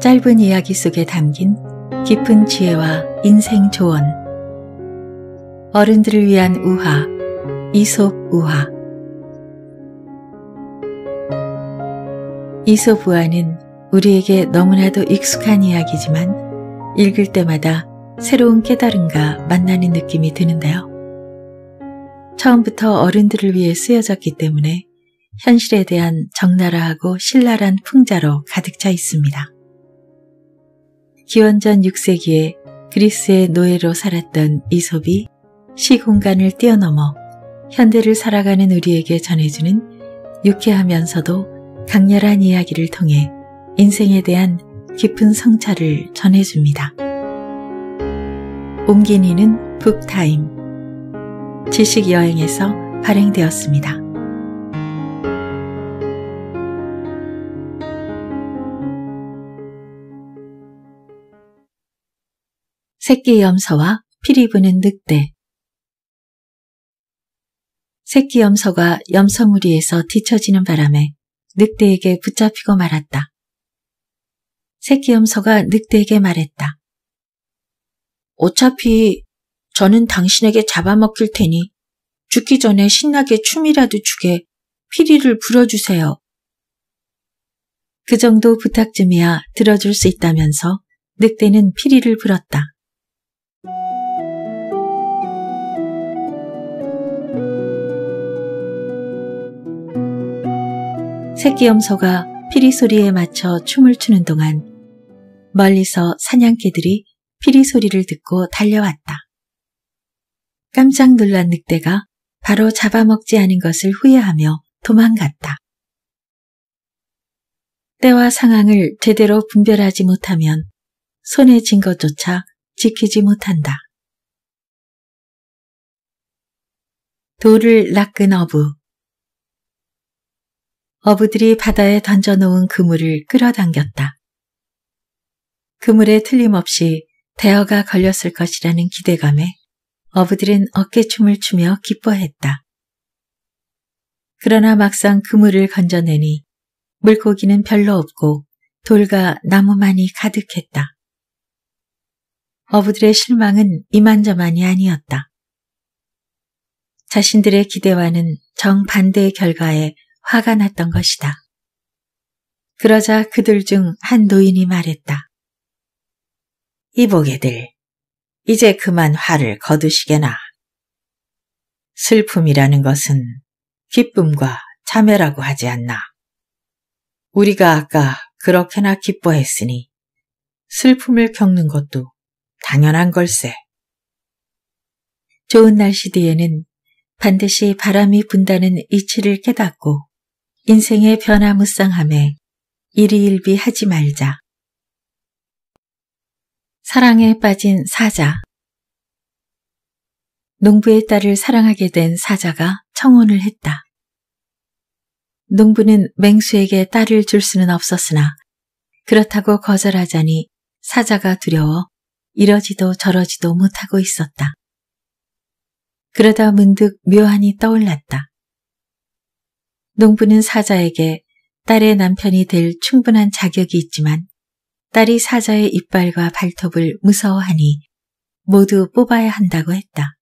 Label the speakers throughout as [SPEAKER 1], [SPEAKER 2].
[SPEAKER 1] 짧은 이야기 속에 담긴 깊은 지혜와 인생 조언 어른들을 위한 우화 이솝 우화 이솝 우화는 우리에게 너무나도 익숙한 이야기지만 읽을 때마다 새로운 깨달음과 만나는 느낌이 드는데요. 처음부터 어른들을 위해 쓰여졌기 때문에 현실에 대한 적나라하고 신랄한 풍자로 가득 차 있습니다. 기원전 6세기에 그리스의 노예로 살았던 이솝이 시공간을 뛰어넘어 현대를 살아가는 우리에게 전해주는 유쾌하면서도 강렬한 이야기를 통해 인생에 대한 깊은 성찰을 전해줍니다. 옮긴 이는 북타임 지식여행에서 발행되었습니다. 새끼 염소와 피리 부는 늑대. 새끼 염소가 염소 무리에서 뒤처지는 바람에 늑대에게 붙잡히고 말았다. 새끼 염소가 늑대에게 말했다. 어차피 저는 당신에게 잡아먹힐 테니 죽기 전에 신나게 춤이라도 추게 피리를 불어주세요. 그 정도 부탁쯤이야 들어줄 수 있다면서 늑대는 피리를 불었다. 새끼염소가 피리 소리에 맞춰 춤을 추는 동안 멀리서 사냥개들이 피리 소리를 듣고 달려왔다. 깜짝 놀란 늑대가 바로 잡아먹지 않은 것을 후회하며 도망갔다. 때와 상황을 제대로 분별하지 못하면 손에 진 것조차 지키지 못한다. 돌을 낚은 어부 어부들이 바다에 던져놓은 그물을 끌어당겼다. 그물에 틀림없이 대어가 걸렸을 것이라는 기대감에 어부들은 어깨춤을 추며 기뻐했다. 그러나 막상 그물을 건져내니 물고기는 별로 없고 돌과 나무만이 가득했다. 어부들의 실망은 이만저만이 아니었다. 자신들의 기대와는 정반대의 결과에 화가 났던 것이다. 그러자 그들 중 한 노인이 말했다. 이보게들, 이제 그만 화를 거두시게나. 슬픔이라는 것은 기쁨과 참회라고 하지 않나. 우리가 아까 그렇게나 기뻐했으니 슬픔을 겪는 것도 당연한 걸세. 좋은 날씨 뒤에는 반드시 바람이 분다는 이치를 깨닫고 인생의 변화무쌍함에 이리일비 하지 말자. 사랑에 빠진 사자 농부의 딸을 사랑하게 된 사자가 청혼을 했다. 농부는 맹수에게 딸을 줄 수는 없었으나 그렇다고 거절하자니 사자가 두려워 이러지도 저러지도 못하고 있었다. 그러다 문득 묘한이 떠올랐다. 농부는 사자에게 딸의 남편이 될 충분한 자격이 있지만 딸이 사자의 이빨과 발톱을 무서워하니 모두 뽑아야 한다고 했다.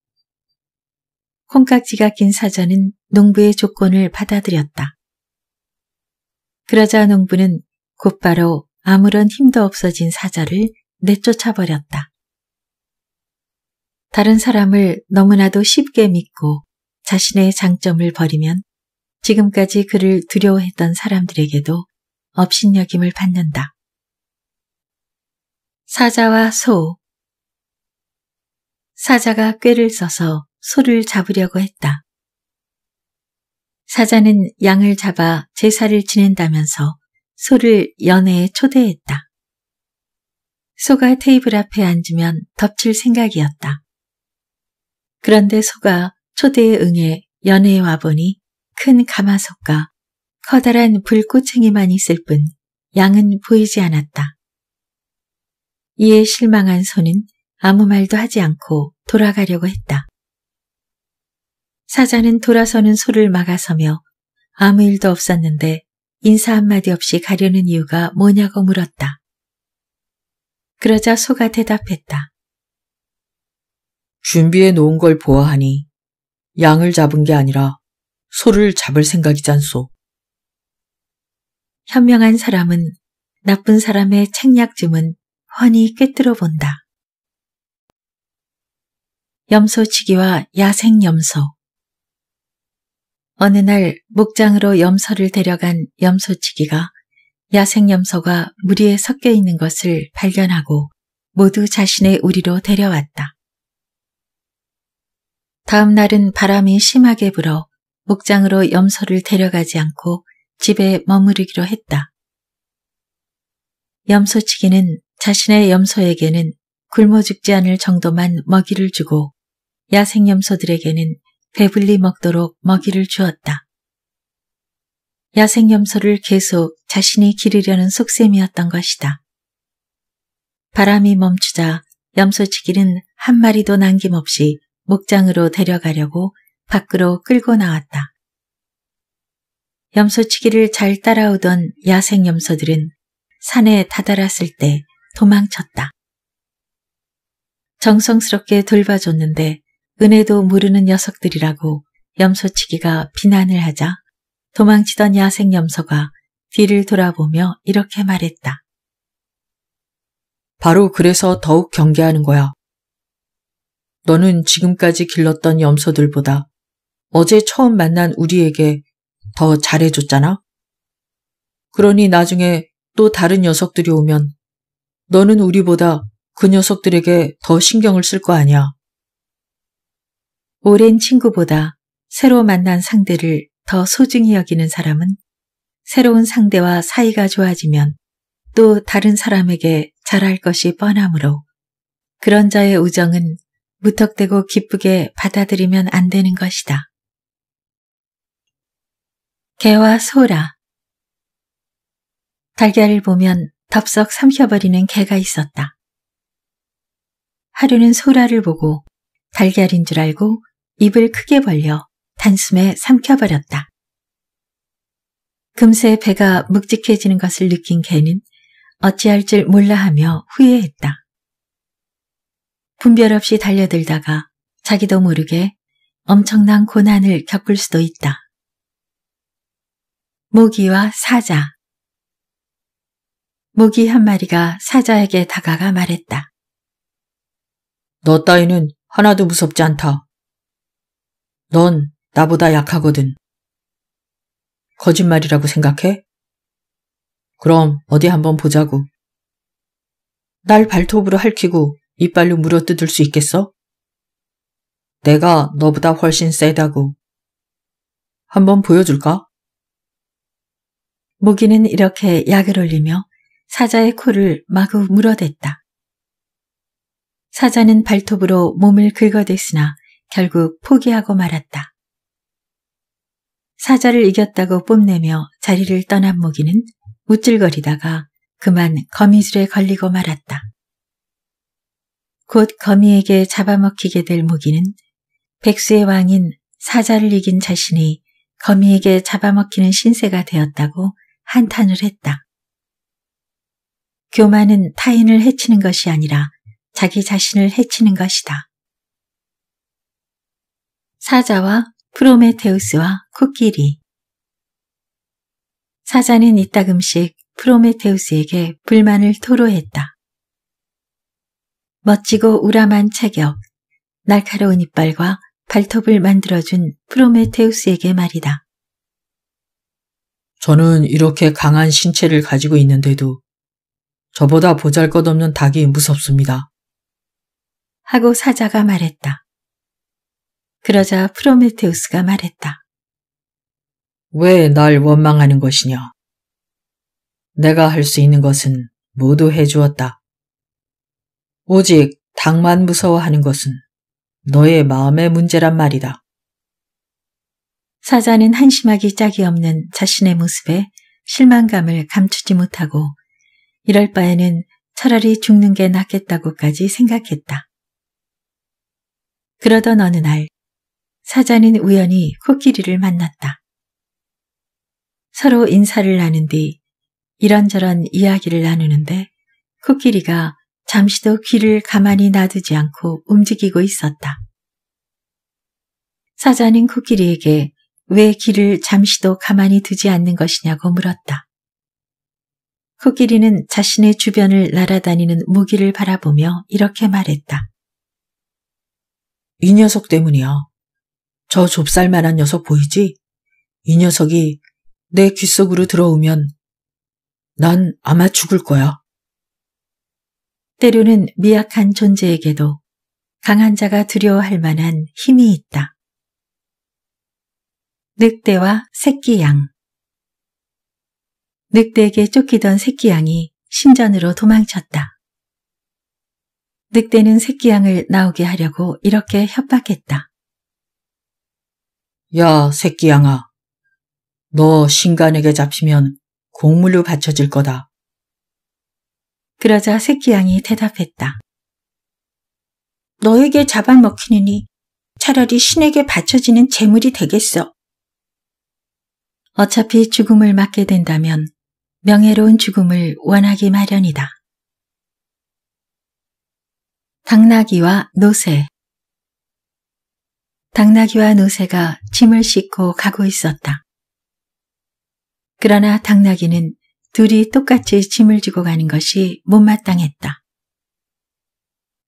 [SPEAKER 1] 콩깍지가 낀 사자는 농부의 조건을 받아들였다. 그러자 농부는 곧바로 아무런 힘도 없어진 사자를 내쫓아버렸다. 다른 사람을 너무나도 쉽게 믿고 자신의 장점을 버리면 지금까지 그를 두려워했던 사람들에게도 업신여김을 받는다. 사자와 소 사자가 꾀를 써서 소를 잡으려고 했다. 사자는 양을 잡아 제사를 지낸다면서 소를 연회에 초대했다. 소가 테이블 앞에 앉으면 덮칠 생각이었다. 그런데 소가 초대에 응해 연회에 와보니 큰 가마솥과 커다란 불꽃챙이만 있을 뿐 양은 보이지 않았다. 이에 실망한 소는 아무 말도 하지 않고 돌아가려고 했다. 사자는 돌아서는 소를 막아서며 아무 일도 없었는데 인사 한마디 없이 가려는 이유가 뭐냐고 물었다. 그러자 소가 대답했다. 준비해 놓은 걸 보아하니 양을 잡은 게 아니라 소를 잡을 생각이잖소. 현명한 사람은 나쁜 사람의 책략쯤은 훤히 꿰뚫어 본다. 염소치기와 야생염소 어느 날 목장으로 염소를 데려간 염소치기가 야생염소가 무리에 섞여 있는 것을 발견하고 모두 자신의 우리로 데려왔다. 다음 날은 바람이 심하게 불어 목장으로 염소를 데려가지 않고 집에 머무르기로 했다. 염소치기는 자신의 염소에게는 굶어 죽지 않을 정도만 먹이를 주고 야생염소들에게는 배불리 먹도록 먹이를 주었다. 야생염소를 계속 자신이 기르려는 속셈이었던 것이다. 바람이 멈추자 염소치기는 한 마리도 남김없이 목장으로 데려가려고 밖으로 끌고 나왔다. 염소치기를 잘 따라오던 야생 염소들은 산에 다다랐을 때 도망쳤다. 정성스럽게 돌봐줬는데 은혜도 모르는 녀석들이라고 염소치기가 비난을 하자 도망치던 야생 염소가 뒤를 돌아보며 이렇게 말했다. 바로 그래서 더욱 경계하는 거야. 너는 지금까지 길렀던 염소들보다 어제 처음 만난 우리에게 더 잘해줬잖아? 그러니 나중에 또 다른 녀석들이 오면 너는 우리보다 그 녀석들에게 더 신경을 쓸 거 아니야. 오랜 친구보다 새로 만난 상대를 더 소중히 여기는 사람은 새로운 상대와 사이가 좋아지면 또 다른 사람에게 잘할 것이 뻔하므로 그런 자의 우정은 무턱대고 기쁘게 받아들이면 안 되는 것이다. 개와 소라 달걀을 보면 덥석 삼켜버리는 개가 있었다. 하루는 소라를 보고 달걀인 줄 알고 입을 크게 벌려 단숨에 삼켜버렸다. 금세 배가 묵직해지는 것을 느낀 개는 어찌할 줄 몰라 하며 후회했다. 분별 없이 달려들다가 자기도 모르게 엄청난 고난을 겪을 수도 있다. 모기와 사자 모기 한 마리가 사자에게 다가가 말했다. 너 따위는 하나도 무섭지 않다. 넌 나보다 약하거든. 거짓말이라고 생각해? 그럼 어디 한번 보자고. 날 발톱으로 핥히고 이빨로 물어뜯을 수 있겠어? 내가 너보다 훨씬 세다고. 한번 보여줄까? 모기는 이렇게 약을 올리며 사자의 코를 마구 물어댔다. 사자는 발톱으로 몸을 긁어댔으나 결국 포기하고 말았다. 사자를 이겼다고 뽐내며 자리를 떠난 모기는 우쭐거리다가 그만 거미줄에 걸리고 말았다. 곧 거미에게 잡아먹히게 될 모기는 백수의 왕인 사자를 이긴 자신이 거미에게 잡아먹히는 신세가 되었다고 한탄을 했다. 교만은 타인을 해치는 것이 아니라 자기 자신을 해치는 것이다. 사자와 프로메테우스와 코끼리 사자는 이따금씩 프로메테우스에게 불만을 토로했다. 멋지고 우람한 체격, 날카로운 이빨과 발톱을 만들어준 프로메테우스에게 말이다. 저는 이렇게 강한 신체를 가지고 있는데도 저보다 보잘 것 없는 닭이 무섭습니다. 하고 사자가 말했다. 그러자 프로메테우스가 말했다. 왜 날 원망하는 것이냐? 내가 할 수 있는 것은 모두 해주었다. 오직 닭만 무서워하는 것은 너의 마음의 문제란 말이다. 사자는 한심하기 짝이 없는 자신의 모습에 실망감을 감추지 못하고 이럴 바에는 차라리 죽는 게 낫겠다고까지 생각했다. 그러던 어느 날 사자는 우연히 코끼리를 만났다. 서로 인사를 나눈 뒤 이런저런 이야기를 나누는데 코끼리가 잠시도 귀를 가만히 놔두지 않고 움직이고 있었다. 사자는 코끼리에게 왜 길을 잠시도 가만히 두지 않는 것이냐고 물었다. 코끼리는 자신의 주변을 날아다니는 무기를 바라보며 이렇게 말했다. 이 녀석 때문이야. 저 좁쌀만한 녀석 보이지? 이 녀석이 내 귓속으로 들어오면 난 아마 죽을 거야. 때로는 미약한 존재에게도 강한 자가 두려워할 만한 힘이 있다. 늑대와 새끼 양 늑대에게 쫓기던 새끼 양이 신전으로 도망쳤다. 늑대는 새끼 양을 나오게 하려고 이렇게 협박했다. 야, 새끼 양아. 너 신간에게 잡히면 곡물로 바쳐질 거다. 그러자 새끼 양이 대답했다. 너에게 잡아먹히느니 차라리 신에게 바쳐지는 재물이 되겠어. 어차피 죽음을 맞게 된다면 명예로운 죽음을 원하기 마련이다. 당나귀와 노새 당나귀와 노새가 짐을 싣고 가고 있었다. 그러나 당나귀는 둘이 똑같이 짐을 지고 가는 것이 못마땅했다.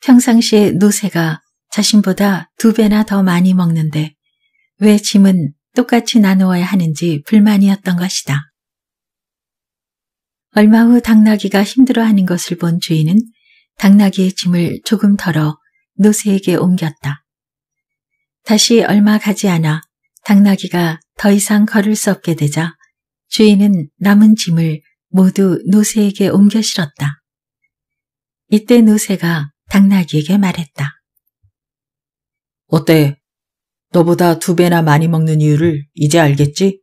[SPEAKER 1] 평상시에 노새가 자신보다 두 배나 더 많이 먹는데 왜 짐은 똑같이 나누어야 하는지 불만이었던 것이다. 얼마 후 당나귀가 힘들어하는 것을 본 주인은 당나귀의 짐을 조금 덜어 노새에게 옮겼다. 다시 얼마 가지 않아 당나귀가 더 이상 걸을 수 없게 되자 주인은 남은 짐을 모두 노새에게 옮겨 실었다. 이때 노새가 당나귀에게 말했다. 어때? 너보다 두 배나 많이 먹는 이유를 이제 알겠지?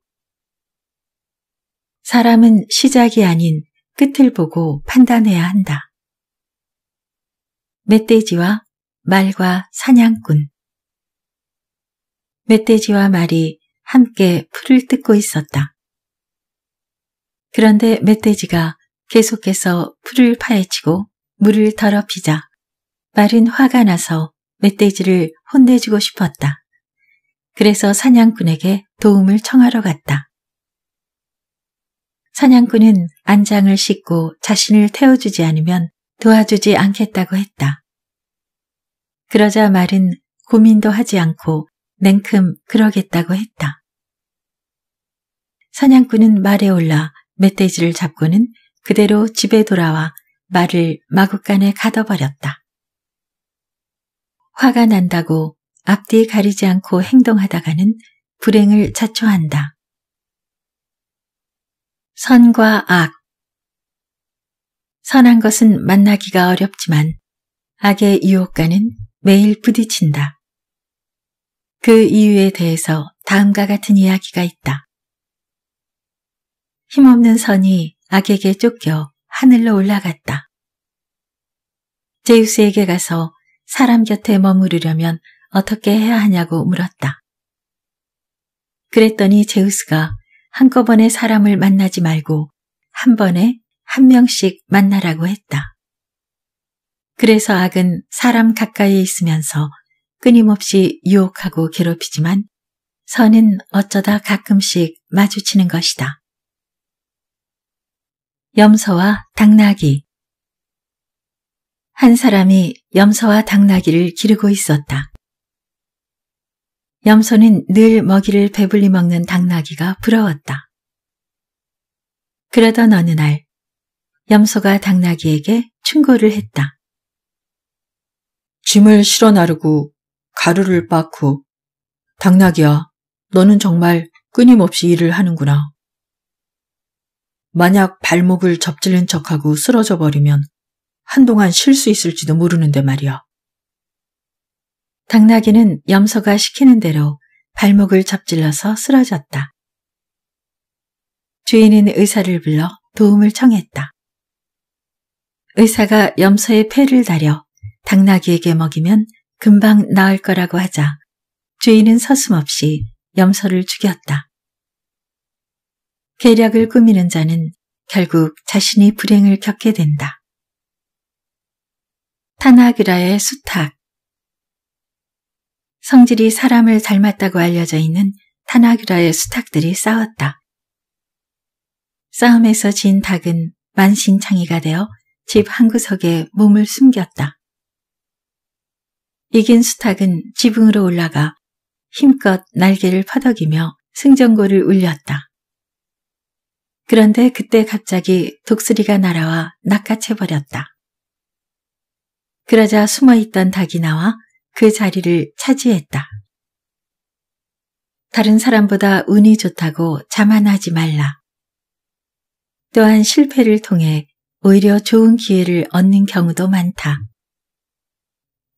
[SPEAKER 1] 사람은 시작이 아닌 끝을 보고 판단해야 한다. 멧돼지와 말과 사냥꾼 멧돼지와 말이 함께 풀을 뜯고 있었다. 그런데 멧돼지가 계속해서 풀을 파헤치고 물을 더럽히자 말은 화가 나서 멧돼지를 혼내주고 싶었다. 그래서 사냥꾼에게 도움을 청하러 갔다. 사냥꾼은 안장을 씻고 자신을 태워주지 않으면 도와주지 않겠다고 했다. 그러자 말은 고민도 하지 않고 냉큼 그러겠다고 했다. 사냥꾼은 말에 올라 멧돼지를 잡고는 그대로 집에 돌아와 말을 마구간에 가둬버렸다. 화가 난다고 앞뒤 가리지 않고 행동하다가는 불행을 자초한다. 선과 악 선한 것은 만나기가 어렵지만 악의 유혹과는 매일 부딪힌다. 그 이유에 대해서 다음과 같은 이야기가 있다. 힘없는 선이 악에게 쫓겨 하늘로 올라갔다. 제우스에게 가서 사람 곁에 머무르려면 어떻게 해야 하냐고 물었다. 그랬더니 제우스가 한꺼번에 사람을 만나지 말고 한 번에 한 명씩 만나라고 했다. 그래서 악은 사람 가까이 있으면서 끊임없이 유혹하고 괴롭히지만 선은 어쩌다 가끔씩 마주치는 것이다. 염소와 당나귀 한 사람이 염소와 당나귀를 기르고 있었다. 염소는 늘 먹이를 배불리 먹는 당나귀가 부러웠다. 그러던 어느 날 염소가 당나귀에게 충고를 했다. 짐을 실어 나르고 가루를 빻고 당나귀야 너는 정말 끊임없이 일을 하는구나. 만약 발목을 접질른 척하고 쓰러져 버리면 한동안 쉴 수 있을지도 모르는데 말이야. 당나귀는 염소가 시키는 대로 발목을 접질러서 쓰러졌다. 주인은 의사를 불러 도움을 청했다. 의사가 염소의 폐를 다려 당나귀에게 먹이면 금방 나을 거라고 하자 주인은 서슴없이 염소를 죽였다. 계략을 꾸미는 자는 결국 자신이 불행을 겪게 된다. 타나그라의수탁 성질이 사람을 닮았다고 알려져 있는 타나그라의수탁들이 싸웠다. 싸움에서 진 닭은 만신창이가 되어 집 한구석에 몸을 숨겼다. 이긴 수탁은 지붕으로 올라가 힘껏 날개를 퍼덕이며 승전고를 울렸다. 그런데 그때 갑자기 독수리가 날아와 낚아채버렸다. 그러자 숨어있던 닭이 나와 그 자리를 차지했다. 다른 사람보다 운이 좋다고 자만하지 말라. 또한 실패를 통해 오히려 좋은 기회를 얻는 경우도 많다.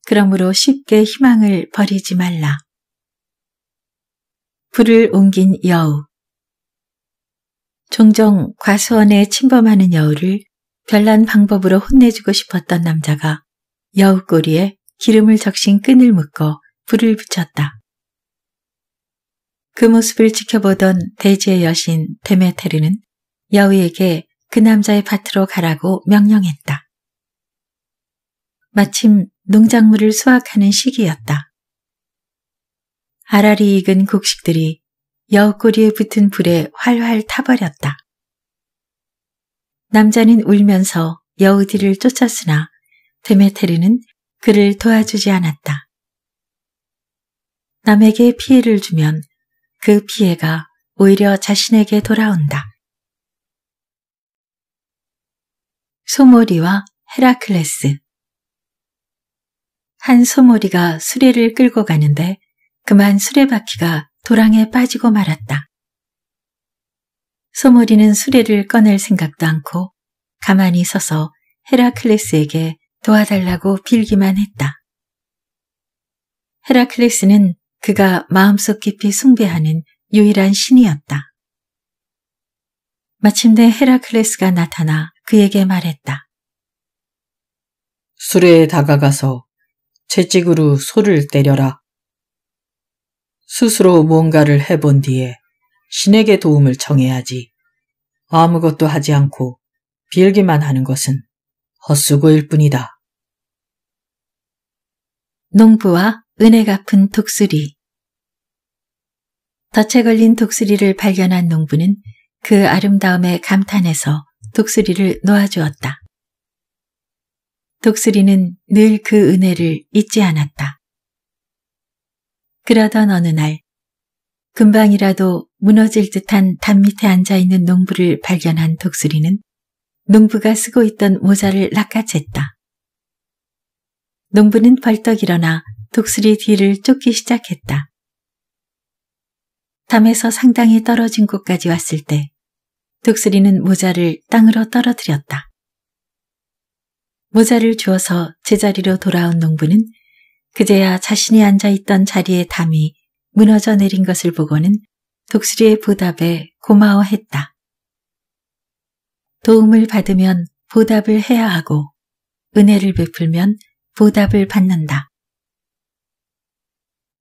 [SPEAKER 1] 그러므로 쉽게 희망을 버리지 말라. 불을 옮긴 여우 종종 과수원에 침범하는 여우를 별난 방법으로 혼내주고 싶었던 남자가 여우 꼬리에 기름을 적신 끈을 묶어 불을 붙였다. 그 모습을 지켜보던 대지의 여신 데메테르는 여우에게 그 남자의 밭으로 가라고 명령했다. 마침 농작물을 수확하는 시기였다. 아라리 익은 곡식들이 여우꼬리에 붙은 불에 활활 타버렸다. 남자는 울면서 여우들을 쫓았으나 데메테르는 그를 도와주지 않았다. 남에게 피해를 주면 그 피해가 오히려 자신에게 돌아온다. 소모리와 헤라클레스 한 소모리가 수레를 끌고 가는데 그만 수레바퀴가 도랑에 빠지고 말았다. 소모리는 수레를 꺼낼 생각도 않고 가만히 서서 헤라클레스에게 도와달라고 빌기만 했다. 헤라클레스는 그가 마음속 깊이 숭배하는 유일한 신이었다. 마침내 헤라클레스가 나타나 그에게 말했다. 수레에 다가가서 채찍으로 소를 때려라. 스스로 무언가를 해본 뒤에 신에게 도움을 청해야지. 아무것도 하지 않고 빌기만 하는 것은 헛수고일 뿐이다. 농부와 은혜 갚은 독수리 덫에 걸린 독수리를 발견한 농부는 그 아름다움에 감탄해서 독수리를 놓아주었다. 독수리는 늘 그 은혜를 잊지 않았다. 그러던 어느 날, 금방이라도 무너질 듯한 담 밑에 앉아있는 농부를 발견한 독수리는 농부가 쓰고 있던 모자를 낚아챘다. 농부는 벌떡 일어나 독수리 뒤를 쫓기 시작했다. 담에서 상당히 떨어진 곳까지 왔을 때 독수리는 모자를 땅으로 떨어뜨렸다. 모자를 주어서 제자리로 돌아온 농부는 그제야 자신이 앉아있던 자리에 담이 무너져 내린 것을 보고는 독수리의 보답에 고마워했다. 도움을 받으면 보답을 해야 하고 은혜를 베풀면 보답을 받는다.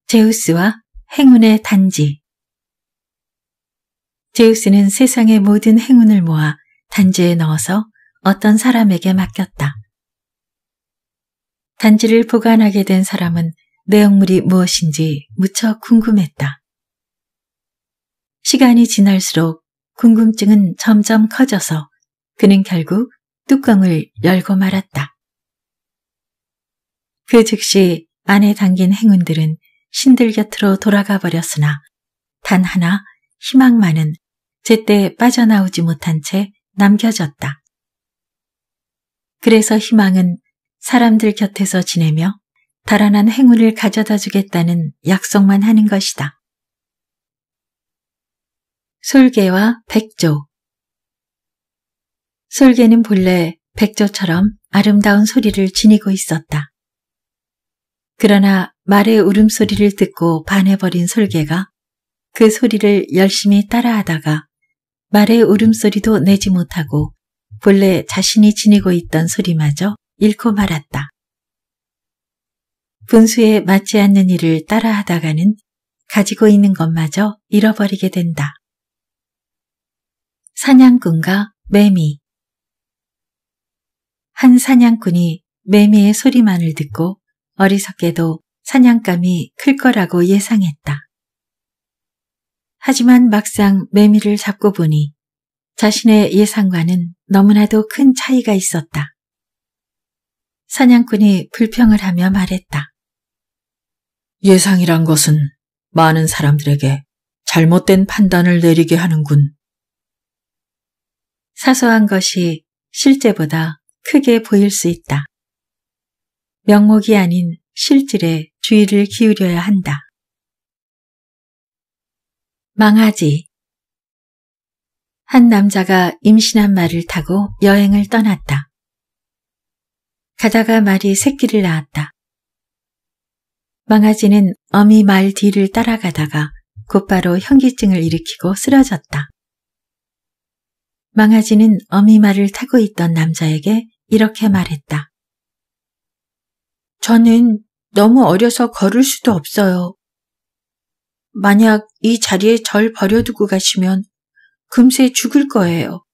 [SPEAKER 1] 제우스와 행운의 단지 제우스는 세상의 모든 행운을 모아 단지에 넣어서 어떤 사람에게 맡겼다. 단지를 보관하게 된 사람은 내용물이 무엇인지 무척 궁금했다. 시간이 지날수록 궁금증은 점점 커져서 그는 결국 뚜껑을 열고 말았다. 그 즉시 안에 담긴 행운들은 신들 곁으로 돌아가 버렸으나 단 하나 희망만은 제때 빠져나오지 못한 채 남겨졌다. 그래서 희망은 사람들 곁에서 지내며 달아난 행운을 가져다 주겠다는 약속만 하는 것이다. 솔개와 백조, 솔개는 본래 백조처럼 아름다운 소리를 지니고 있었다. 그러나 말의 울음소리를 듣고 반해버린 솔개가 그 소리를 열심히 따라하다가 말의 울음소리도 내지 못하고 본래 자신이 지니고 있던 소리마저 잃고 말았다. 분수에 맞지 않는 일을 따라하다가는 가지고 있는 것마저 잃어버리게 된다. 사냥꾼과 매미, 한 사냥꾼이 매미의 소리만을 듣고 어리석게도 사냥감이 클 거라고 예상했다. 하지만 막상 매미를 잡고 보니 자신의 예상과는 너무나도 큰 차이가 있었다. 사냥꾼이 불평을 하며 말했다. 예상이란 것은 많은 사람들에게 잘못된 판단을 내리게 하는군. 사소한 것이 실제보다 크게 보일 수 있다. 명목이 아닌 실질에 주의를 기울여야 한다. 망하지. 한 남자가 임신한 말을 타고 여행을 떠났다. 가다가 말이 새끼를 낳았다. 망아지는 어미 말 뒤를 따라가다가 곧바로 현기증을 일으키고 쓰러졌다. 망아지는 어미 말을 타고 있던 남자에게 이렇게 말했다. 저는 너무 어려서 걸을 수도 없어요. 만약 이 자리에 절 버려두고 가시면 금세 죽을 거예요.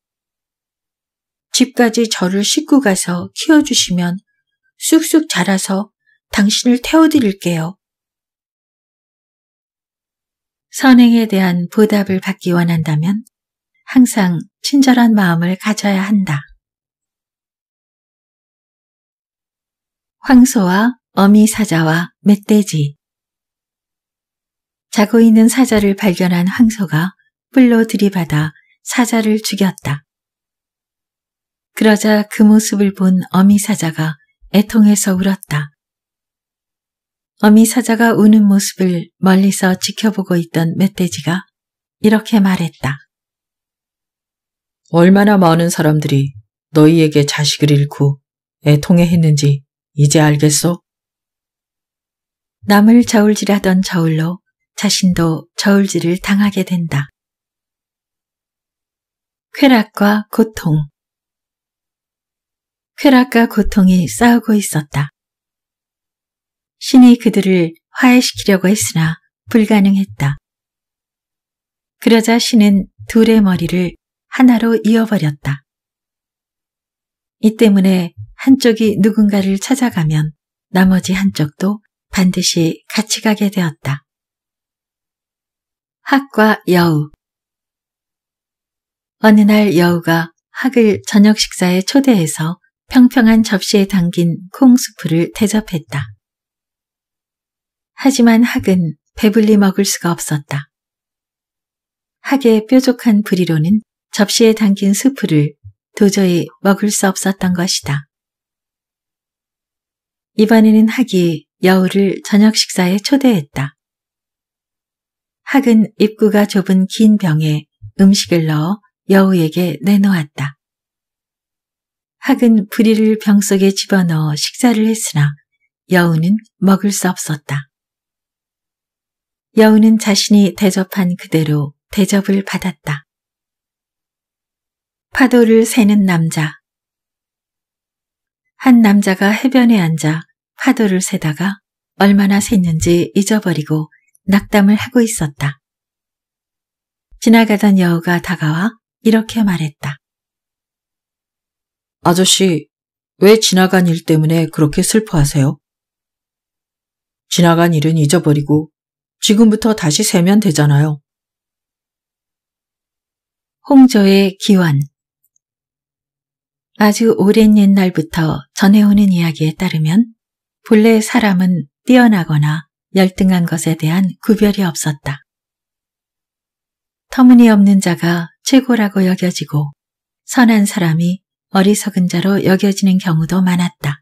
[SPEAKER 1] 집까지 저를 싣고 가서 키워주시면 쑥쑥 자라서 당신을 태워드릴게요. 선행에 대한 보답을 받기 원한다면 항상 친절한 마음을 가져야 한다. 황소와 어미 사자와 멧돼지 자고 있는 사자를 발견한 황소가 뿔로 들이받아 사자를 죽였다. 그러자 그 모습을 본 어미 사자가 애통해서 울었다. 어미 사자가 우는 모습을 멀리서 지켜보고 있던 멧돼지가 이렇게 말했다. 얼마나 많은 사람들이 너희에게 자식을 잃고 애통해 했는지 이제 알겠소? 남을 저울질하던 저울로 자신도 저울질을 당하게 된다. 쾌락과 고통 쾌락과 고통이 싸우고 있었다. 신이 그들을 화해시키려고 했으나 불가능했다. 그러자 신은 둘의 머리를 하나로 이어버렸다. 이 때문에 한쪽이 누군가를 찾아가면 나머지 한쪽도 반드시 같이 가게 되었다. 학과 여우 어느 날 여우가 학을 저녁 식사에 초대해서 평평한 접시에 담긴 콩수프를 대접했다. 하지만 학은 배불리 먹을 수가 없었다. 학의 뾰족한 부리로는 접시에 담긴 수프를 도저히 먹을 수 없었던 것이다. 이번에는 학이 여우를 저녁 식사에 초대했다. 학은 입구가 좁은 긴 병에 음식을 넣어 여우에게 내놓았다. 학은 부리를 병 속에 집어넣어 식사를 했으나 여우는 먹을 수 없었다. 여우는 자신이 대접한 그대로 대접을 받았다. 파도를 세는 남자, 한 남자가 해변에 앉아 파도를 세다가 얼마나 샜는지 잊어버리고 낙담을 하고 있었다. 지나가던 여우가 다가와 이렇게 말했다. 아저씨, 왜 지나간 일 때문에 그렇게 슬퍼하세요? 지나간 일은 잊어버리고 지금부터 다시 세면 되잖아요. 홍조의 기원 아주 오랜 옛날부터 전해오는 이야기에 따르면 본래 사람은 뛰어나거나 열등한 것에 대한 구별이 없었다. 터무니없는 자가 최고라고 여겨지고 선한 사람이 어리석은 자로 여겨지는 경우도 많았다.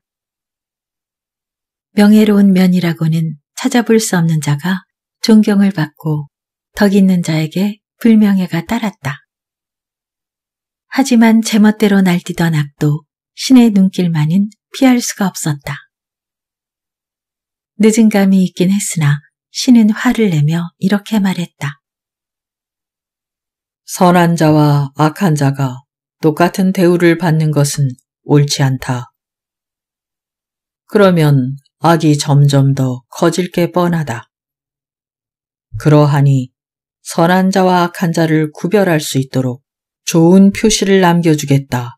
[SPEAKER 1] 명예로운 면이라고는 찾아볼 수 없는 자가 존경을 받고 덕 있는 자에게 불명예가 따랐다. 하지만 제멋대로 날뛰던 악도 신의 눈길만은 피할 수가 없었다. 늦은 감이 있긴 했으나 신은 화를 내며 이렇게 말했다. 선한 자와 악한 자가 똑같은 대우를 받는 것은 옳지 않다. 그러면 악이 점점 더 커질 게 뻔하다. 그러하니 선한 자와 악한 자를 구별할 수 있도록 좋은 표시를 남겨주겠다.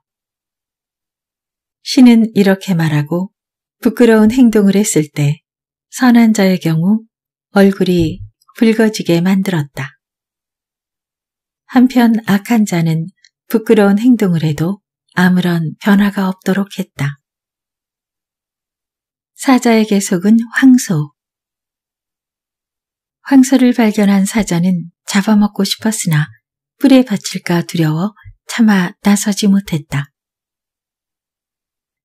[SPEAKER 1] 신은 이렇게 말하고 부끄러운 행동을 했을 때 선한 자의 경우 얼굴이 붉어지게 만들었다. 한편 악한 자는 부끄러운 행동을 해도 아무런 변화가 없도록 했다. 사자의 계속은 황소. 황소를 발견한 사자는 잡아먹고 싶었으나 뿔에 받칠까 두려워 차마 나서지 못했다.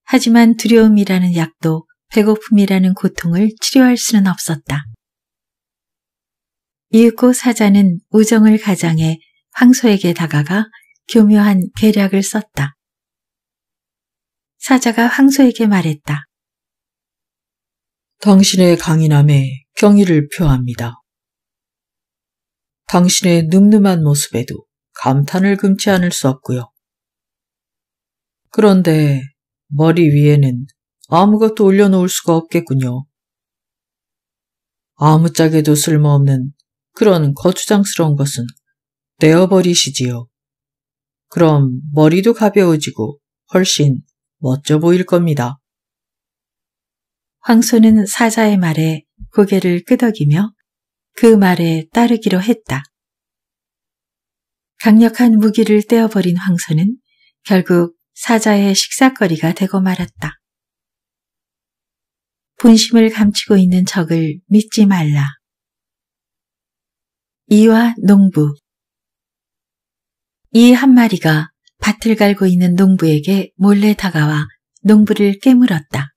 [SPEAKER 1] 하지만 두려움이라는 약도 배고픔이라는 고통을 치료할 수는 없었다. 이윽고 사자는 우정을 가장해 황소에게 다가가 교묘한 계략을 썼다. 사자가 황소에게 말했다. 당신의 강인함에 경의를 표합니다. 당신의 늠름한 모습에도 감탄을 금치 않을 수 없고요. 그런데 머리 위에는 아무것도 올려놓을 수가 없겠군요. 아무짝에도 쓸모없는 그런 거추장스러운 것은 떼어버리시지요. 그럼 머리도 가벼워지고 훨씬 멋져 보일 겁니다. 황소는 사자의 말에 고개를 끄덕이며 그 말에 따르기로 했다. 강력한 무기를 떼어버린 황소는 결국 사자의 식사거리가 되고 말았다. 분심을 감추고 있는 적을 믿지 말라. 이와 농부 이 한 마리가 밭을 갈고 있는 농부에게 몰래 다가와 농부를 깨물었다.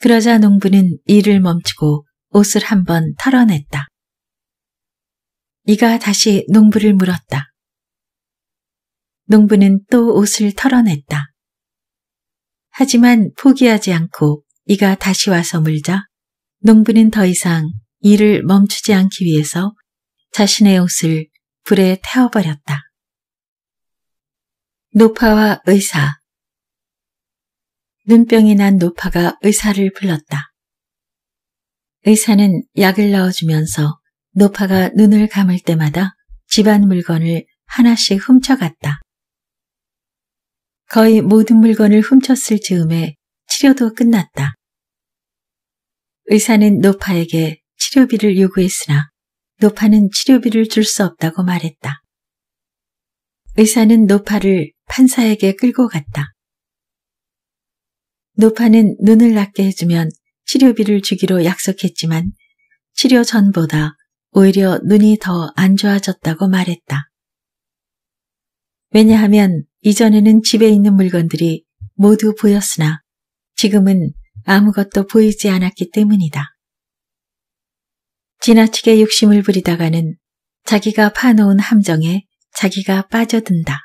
[SPEAKER 1] 그러자 농부는 이를 멈추고 옷을 한번 털어냈다. 이가 다시 농부를 물었다. 농부는 또 옷을 털어냈다. 하지만 포기하지 않고 이가 다시 와서 물자 농부는 더 이상 일을 멈추지 않기 위해서 자신의 옷을 불에 태워버렸다. 노파와 의사 눈병이 난 노파가 의사를 불렀다. 의사는 약을 넣어주면서 노파가 눈을 감을 때마다 집안 물건을 하나씩 훔쳐갔다. 거의 모든 물건을 훔쳤을 즈음에 치료도 끝났다. 의사는 노파에게 치료비를 요구했으나 노파는 치료비를 줄 수 없다고 말했다. 의사는 노파를 판사에게 끌고 갔다. 노파는 눈을 낫게 해주면 치료비를 주기로 약속했지만 치료 전보다 오히려 눈이 더 안 좋아졌다고 말했다. 왜냐하면 이전에는 집에 있는 물건들이 모두 보였으나 지금은 아무것도 보이지 않았기 때문이다. 지나치게 욕심을 부리다가는 자기가 파놓은 함정에 자기가 빠져든다.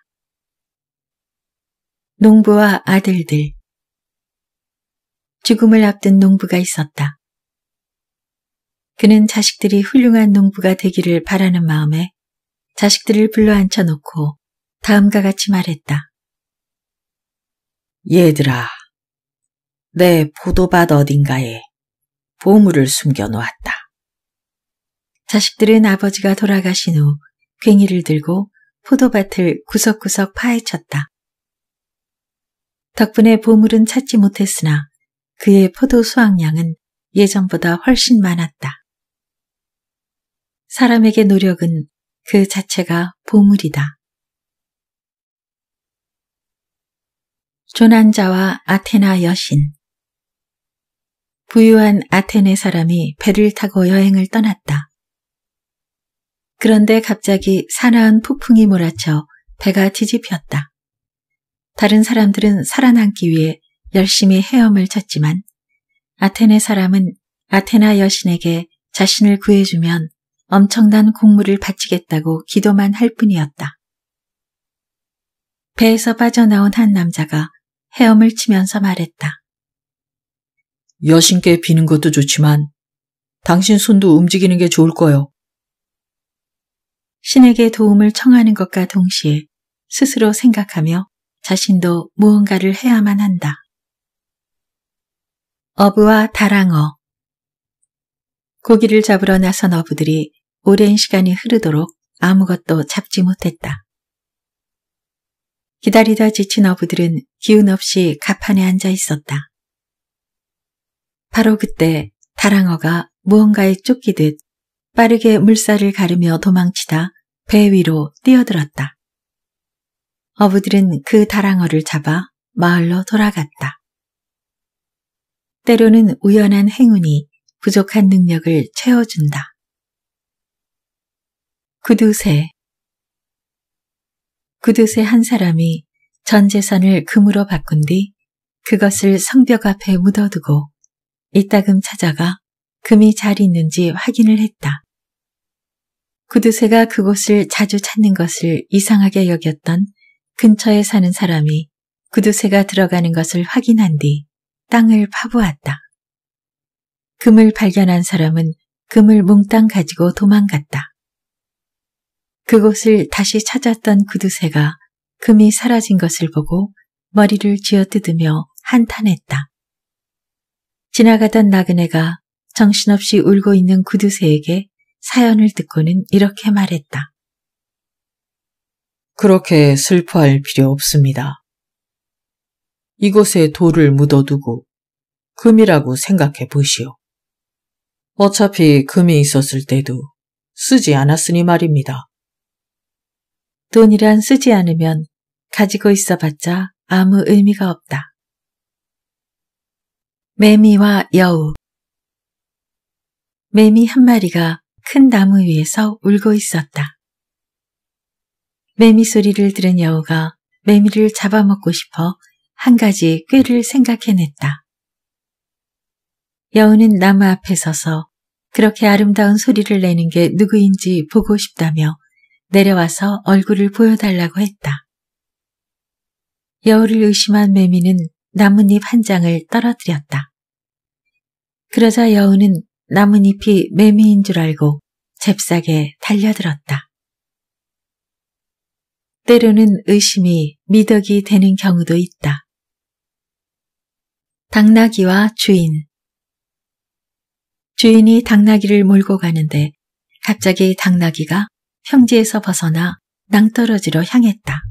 [SPEAKER 1] 농부와 아들들, 죽음을 앞둔 농부가 있었다. 그는 자식들이 훌륭한 농부가 되기를 바라는 마음에 자식들을 불러 앉혀놓고 다음과 같이 말했다. 얘들아, 내 포도밭 어딘가에 보물을 숨겨놓았다. 자식들은 아버지가 돌아가신 후 괭이를 들고 포도밭을 구석구석 파헤쳤다. 덕분에 보물은 찾지 못했으나 그의 포도 수확량은 예전보다 훨씬 많았다. 사람에게 노력은 그 자체가 보물이다. 조난자와 아테나 여신 부유한 아테네 사람이 배를 타고 여행을 떠났다. 그런데 갑자기 사나운 폭풍이 몰아쳐 배가 뒤집혔다. 다른 사람들은 살아남기 위해 열심히 헤엄을 쳤지만 아테네 사람은 아테나 여신에게 자신을 구해주면 엄청난 공물을 바치겠다고 기도만 할 뿐이었다. 배에서 빠져나온 한 남자가 헤엄을 치면서 말했다. 여신께 비는 것도 좋지만 당신 손도 움직이는 게 좋을 거요. 신에게 도움을 청하는 것과 동시에 스스로 생각하며 자신도 무언가를 해야만 한다. 어부와 다랑어 고기를 잡으러 나선 어부들이 오랜 시간이 흐르도록 아무것도 잡지 못했다. 기다리다 지친 어부들은 기운 없이 가판에 앉아 있었다. 바로 그때 다랑어가 무언가에 쫓기듯 빠르게 물살을 가르며 도망치다 배 위로 뛰어들었다. 어부들은 그 다랑어를 잡아 마을로 돌아갔다. 때로는 우연한 행운이 부족한 능력을 채워준다. 구두쇠 구두쇠 한 사람이 전 재산을 금으로 바꾼 뒤 그것을 성벽 앞에 묻어두고 이따금 찾아가 금이 잘 있는지 확인을 했다. 구두쇠가 그곳을 자주 찾는 것을 이상하게 여겼던 근처에 사는 사람이 구두쇠가 들어가는 것을 확인한 뒤 땅을 파보았다. 금을 발견한 사람은 금을 몽땅 가지고 도망갔다. 그곳을 다시 찾았던 구두쇠가 금이 사라진 것을 보고 머리를 쥐어뜯으며 한탄했다. 지나가던 나그네가 정신없이 울고 있는 구두쇠에게 사연을 듣고는 이렇게 말했다. 그렇게 슬퍼할 필요 없습니다. 이곳에 돌을 묻어두고 금이라고 생각해 보시오. 어차피 금이 있었을 때도 쓰지 않았으니 말입니다. 돈이란 쓰지 않으면 가지고 있어봤자 아무 의미가 없다. 매미와 여우 매미 한 마리가 큰 나무 위에서 울고 있었다. 매미 소리를 들은 여우가 매미를 잡아먹고 싶어 한 가지 꾀를 생각해냈다. 여우는 나무 앞에 서서 그렇게 아름다운 소리를 내는 게 누구인지 보고 싶다며 내려와서 얼굴을 보여달라고 했다. 여우를 의심한 매미는 나뭇잎 한 장을 떨어뜨렸다. 그러자 여우는 나뭇잎이 매미인 줄 알고 잽싸게 달려들었다. 때로는 의심이 미덕이 되는 경우도 있다. 당나귀와 주인 주인이 당나귀를 몰고 가는데 갑자기 당나귀가 평지에서 벗어나 낭떠러지로 향했다.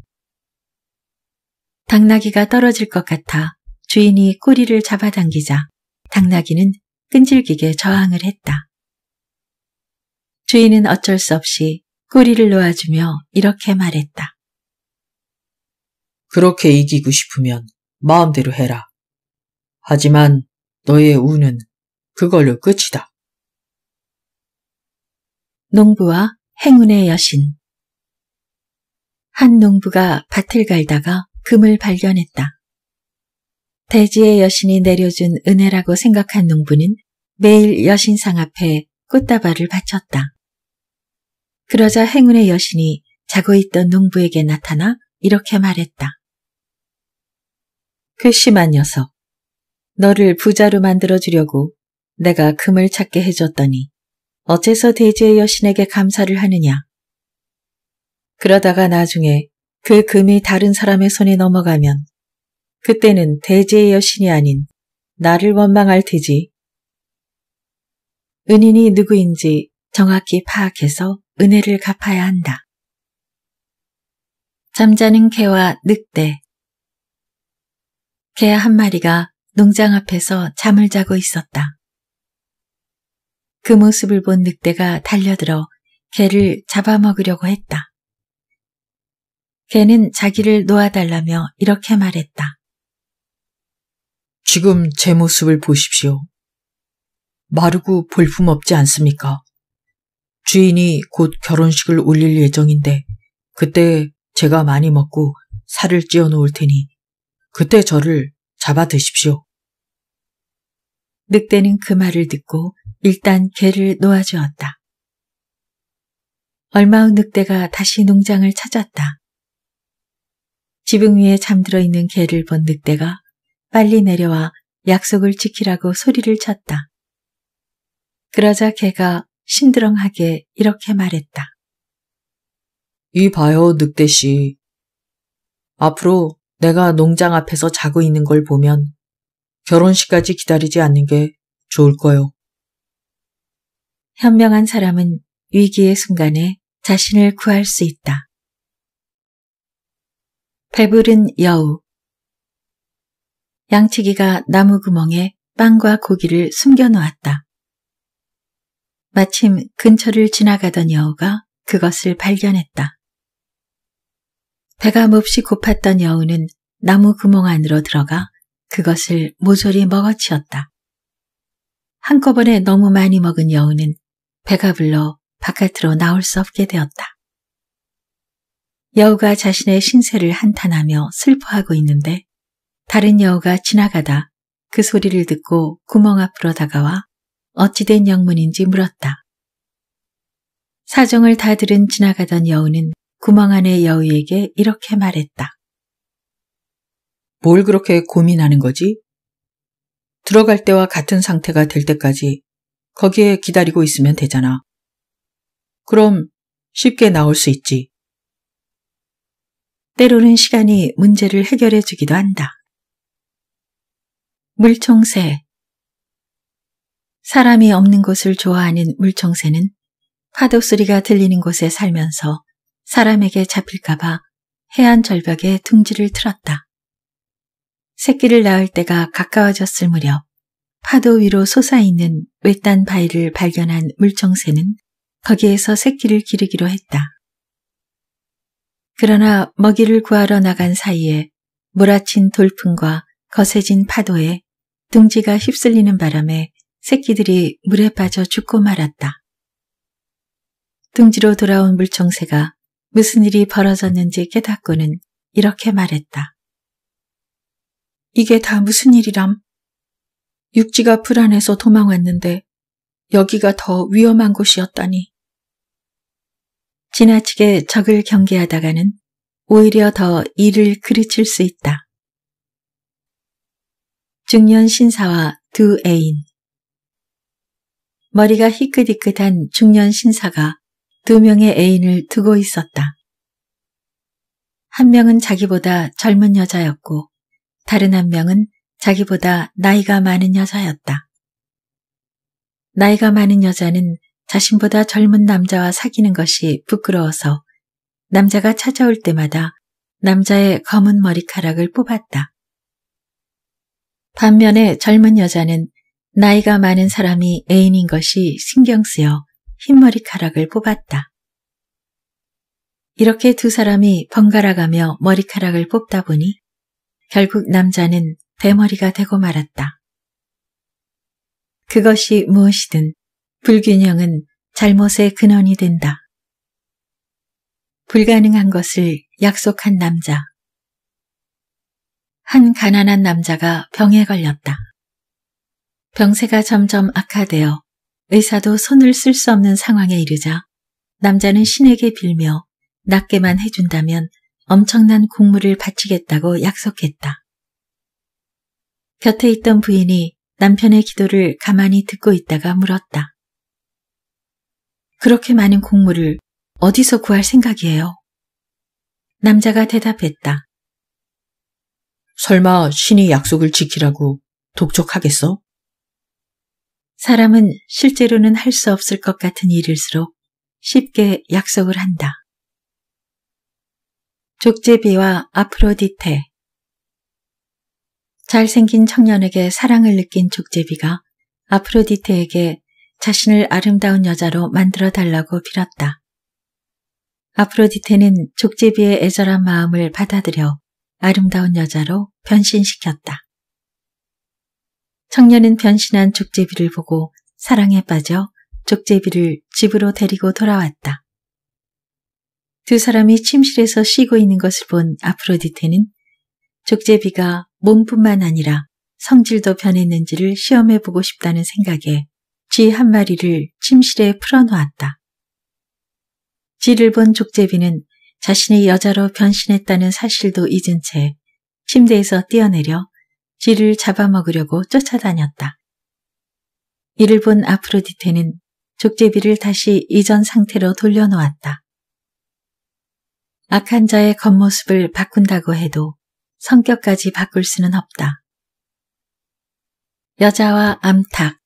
[SPEAKER 1] 당나귀가 떨어질 것 같아 주인이 꼬리를 잡아당기자 당나귀는 끈질기게 저항을 했다. 주인은 어쩔 수 없이 꼬리를 놓아주며 이렇게 말했다. 그렇게 이기고 싶으면 마음대로 해라. 하지만 너의 운은 그걸로 끝이다. 농부와 행운의 여신 한 농부가 밭을 갈다가 금을 발견했다. 대지의 여신이 내려준 은혜라고 생각한 농부는 매일 여신상 앞에 꽃다발을 바쳤다. 그러자 행운의 여신이 자고 있던 농부에게 나타나 이렇게 말했다. 괘씸한 녀석, 너를 부자로 만들어 주려고 내가 금을 찾게 해줬더니 어째서 대지의 여신에게 감사를 하느냐. 그러다가 나중에 그 금이 다른 사람의 손에 넘어가면 그때는 대지의 여신이 아닌 나를 원망할 테지. 은인이 누구인지 정확히 파악해서 은혜를 갚아야 한다. 잠자는 개와 늑대 개 한 마리가 농장 앞에서 잠을 자고 있었다. 그 모습을 본 늑대가 달려들어 개를 잡아먹으려고 했다. 개는 자기를 놓아달라며 이렇게 말했다. 지금 제 모습을 보십시오. 마르고 볼품없지 않습니까? 주인이 곧 결혼식을 올릴 예정인데 그때 제가 많이 먹고 살을 찌어 놓을 테니 그때 저를 잡아 드십시오. 늑대는 그 말을 듣고 일단 개를 놓아주었다. 얼마 후 늑대가 다시 농장을 찾았다. 지붕 위에 잠들어 있는 개를 본 늑대가 빨리 내려와 약속을 지키라고 소리를 쳤다. 그러자 개가 심드렁하게 이렇게 말했다. 이봐요, 늑대씨. 앞으로 내가 농장 앞에서 자고 있는 걸 보면 결혼식까지 기다리지 않는 게 좋을 거요. 현명한 사람은 위기의 순간에 자신을 구할 수 있다. 배부른 여우 양치기가 나무 구멍에 빵과 고기를 숨겨 놓았다. 마침 근처를 지나가던 여우가 그것을 발견했다. 배가 몹시 고팠던 여우는 나무 구멍 안으로 들어가 그것을 모조리 먹어치웠다. 한꺼번에 너무 많이 먹은 여우는 배가 불러 바깥으로 나올 수 없게 되었다. 여우가 자신의 신세를 한탄하며 슬퍼하고 있는데 다른 여우가 지나가다 그 소리를 듣고 구멍 앞으로 다가와 어찌된 영문인지 물었다. 사정을 다 들은 지나가던 여우는 구멍 안의 여우에게 이렇게 말했다. 뭘 그렇게 고민하는 거지? 들어갈 때와 같은 상태가 될 때까지 거기에 기다리고 있으면 되잖아. 그럼 쉽게 나올 수 있지. 때로는 시간이 문제를 해결해 주기도 한다. 물총새 사람이 없는 곳을 좋아하는 물총새는 파도 소리가 들리는 곳에 살면서 사람에게 잡힐까봐 해안 절벽에 둥지를 틀었다. 새끼를 낳을 때가 가까워졌을 무렵 파도 위로 솟아있는 외딴 바위를 발견한 물총새는 거기에서 새끼를 기르기로 했다. 그러나 먹이를 구하러 나간 사이에 몰아친 돌풍과 거세진 파도에 둥지가 휩쓸리는 바람에 새끼들이 물에 빠져 죽고 말았다. 둥지로 돌아온 물총새가 무슨 일이 벌어졌는지 깨닫고는 이렇게 말했다. 이게 다 무슨 일이람? 육지가 불안해서 도망왔는데 여기가 더 위험한 곳이었다니. 지나치게 적을 경계하다가는 오히려 더 일을 그르칠 수 있다. 중년 신사와 두 애인 머리가 희끗희끗한 중년 신사가 두 명의 애인을 두고 있었다. 한 명은 자기보다 젊은 여자였고 다른 한 명은 자기보다 나이가 많은 여자였다. 나이가 많은 여자는 자신보다 젊은 남자와 사귀는 것이 부끄러워서 남자가 찾아올 때마다 남자의 검은 머리카락을 뽑았다. 반면에 젊은 여자는 나이가 많은 사람이 애인인 것이 신경 쓰여 흰머리카락을 뽑았다. 이렇게 두 사람이 번갈아가며 머리카락을 뽑다 보니 결국 남자는 대머리가 되고 말았다. 그것이 무엇이든 불균형은 잘못의 근원이 된다. 불가능한 것을 약속한 남자. 한 가난한 남자가 병에 걸렸다. 병세가 점점 악화되어 의사도 손을 쓸 수 없는 상황에 이르자 남자는 신에게 빌며 낫게만 해준다면 엄청난 공물을 바치겠다고 약속했다. 곁에 있던 부인이 남편의 기도를 가만히 듣고 있다가 물었다. 그렇게 많은 공물을 어디서 구할 생각이에요? 남자가 대답했다. 설마 신이 약속을 지키라고 독촉하겠어? 사람은 실제로는 할 수 없을 것 같은 일일수록 쉽게 약속을 한다. 족제비와 아프로디테 잘생긴 청년에게 사랑을 느낀 족제비가 아프로디테에게 자신을 아름다운 여자로 만들어 달라고 빌었다. 아프로디테는 족제비의 애절한 마음을 받아들여 아름다운 여자로 변신시켰다. 청년은 변신한 족제비를 보고 사랑에 빠져 족제비를 집으로 데리고 돌아왔다. 두 사람이 침실에서 쉬고 있는 것을 본 아프로디테는 족제비가 몸뿐만 아니라 성질도 변했는지를 시험해 보고 싶다는 생각에 쥐 한 마리를 침실에 풀어놓았다. 쥐를 본 족제비는 자신이 여자로 변신했다는 사실도 잊은 채 침대에서 뛰어내려 쥐를 잡아먹으려고 쫓아다녔다. 이를 본 아프로디테는 족제비를 다시 이전 상태로 돌려놓았다. 악한 자의 겉모습을 바꾼다고 해도 성격까지 바꿀 수는 없다. 여자와 암탉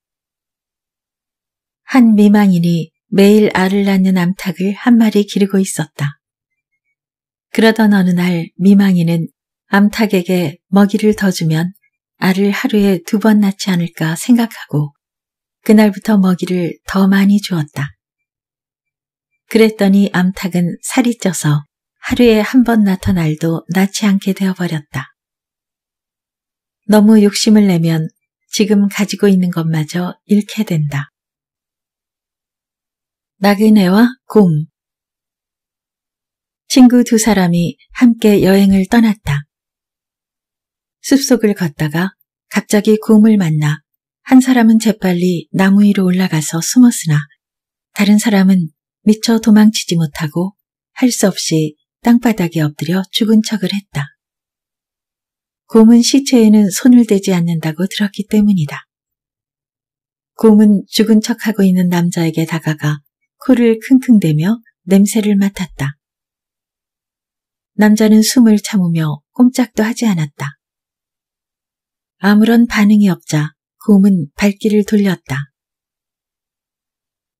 [SPEAKER 1] 한 미망인이 매일 알을 낳는 암탉을 한 마리 기르고 있었다. 그러던 어느 날 미망인은 암탉에게 먹이를 더 주면 알을 하루에 두 번 낳지 않을까 생각하고 그날부터 먹이를 더 많이 주었다. 그랬더니 암탉은 살이 쪄서 하루에 한 번 낳던 알도 낳지 않게 되어버렸다. 너무 욕심을 내면 지금 가지고 있는 것마저 잃게 된다. 낙인애와곰 친구 두 사람이 함께 여행을 떠났다. 숲속을 걷다가 갑자기 곰을 만나 한 사람은 재빨리 나무 위로 올라가서 숨었으나 다른 사람은 미처 도망치지 못하고 할 수 없이 땅바닥에 엎드려 죽은 척을 했다. 곰은 시체에는 손을 대지 않는다고 들었기 때문이다. 곰은 죽은 척하고 있는 남자에게 다가가 코를 킁킁대며 냄새를 맡았다. 남자는 숨을 참으며 꼼짝도 하지 않았다. 아무런 반응이 없자 곰은 발길을 돌렸다.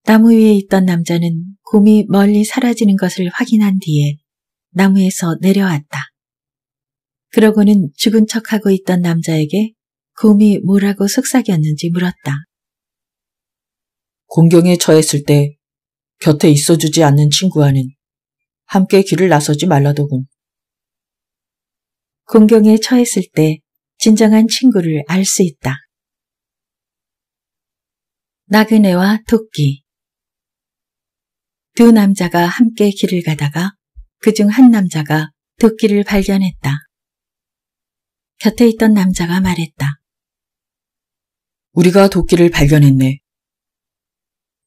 [SPEAKER 1] 나무 위에 있던 남자는 곰이 멀리 사라지는 것을 확인한 뒤에 나무에서 내려왔다. 그러고는 죽은 척하고 있던 남자에게 곰이 뭐라고 속삭였는지 물었다. 공경에 처했을 때 곁에 있어주지 않는 친구와는 함께 길을 나서지 말라더군. 공경에 처했을 때 진정한 친구를 알 수 있다. 나그네와 토끼 두 남자가 함께 길을 가다가 그중한 남자가 도끼를 발견했다. 곁에 있던 남자가 말했다. 우리가 도끼를 발견했네.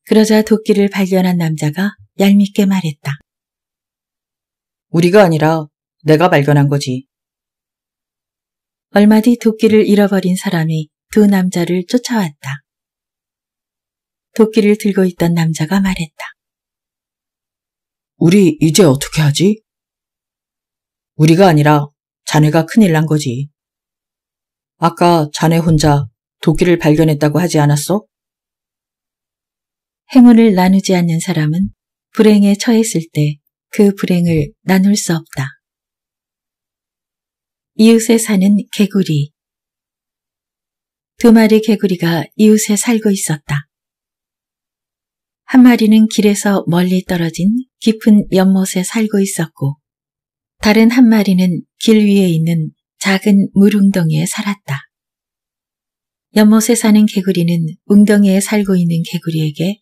[SPEAKER 1] 그러자 도끼를 발견한 남자가 얄밉게 말했다. 우리가 아니라 내가 발견한 거지. 얼마 뒤 도끼를 잃어버린 사람이 두 남자를 쫓아왔다. 도끼를 들고 있던 남자가 말했다. 우리 이제 어떻게 하지? 우리가 아니라 자네가 큰일 난 거지. 아까 자네 혼자 도끼를 발견했다고 하지 않았어? 행운을 나누지 않는 사람은 불행에 처했을 때 그 불행을 나눌 수 없다. 이웃에 사는 개구리 두 마리 개구리가 이웃에 살고 있었다. 한 마리는 길에서 멀리 떨어진 깊은 연못에 살고 있었고 다른 한 마리는 길 위에 있는 작은 물웅덩이에 살았다. 연못에 사는 개구리는 웅덩이에 살고 있는 개구리에게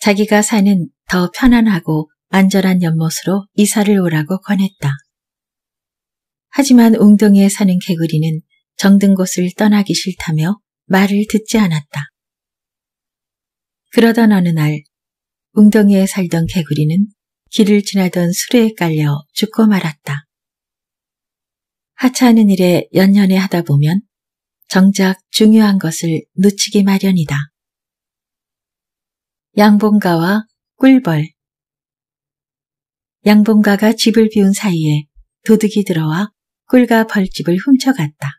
[SPEAKER 1] 자기가 사는 더 편안하고 안전한 연못으로 이사를 오라고 권했다. 하지만 웅덩이에 사는 개구리는 정든 곳을 떠나기 싫다며 말을 듣지 않았다. 그러던 어느 날 웅덩이에 살던 개구리는 길을 지나던 수레에 깔려 죽고 말았다. 하차하는 일에 연연해 하다 보면 정작 중요한 것을 놓치기 마련이다. 양봉가와 꿀벌 양봉가가 집을 비운 사이에 도둑이 들어와 꿀과 벌집을 훔쳐갔다.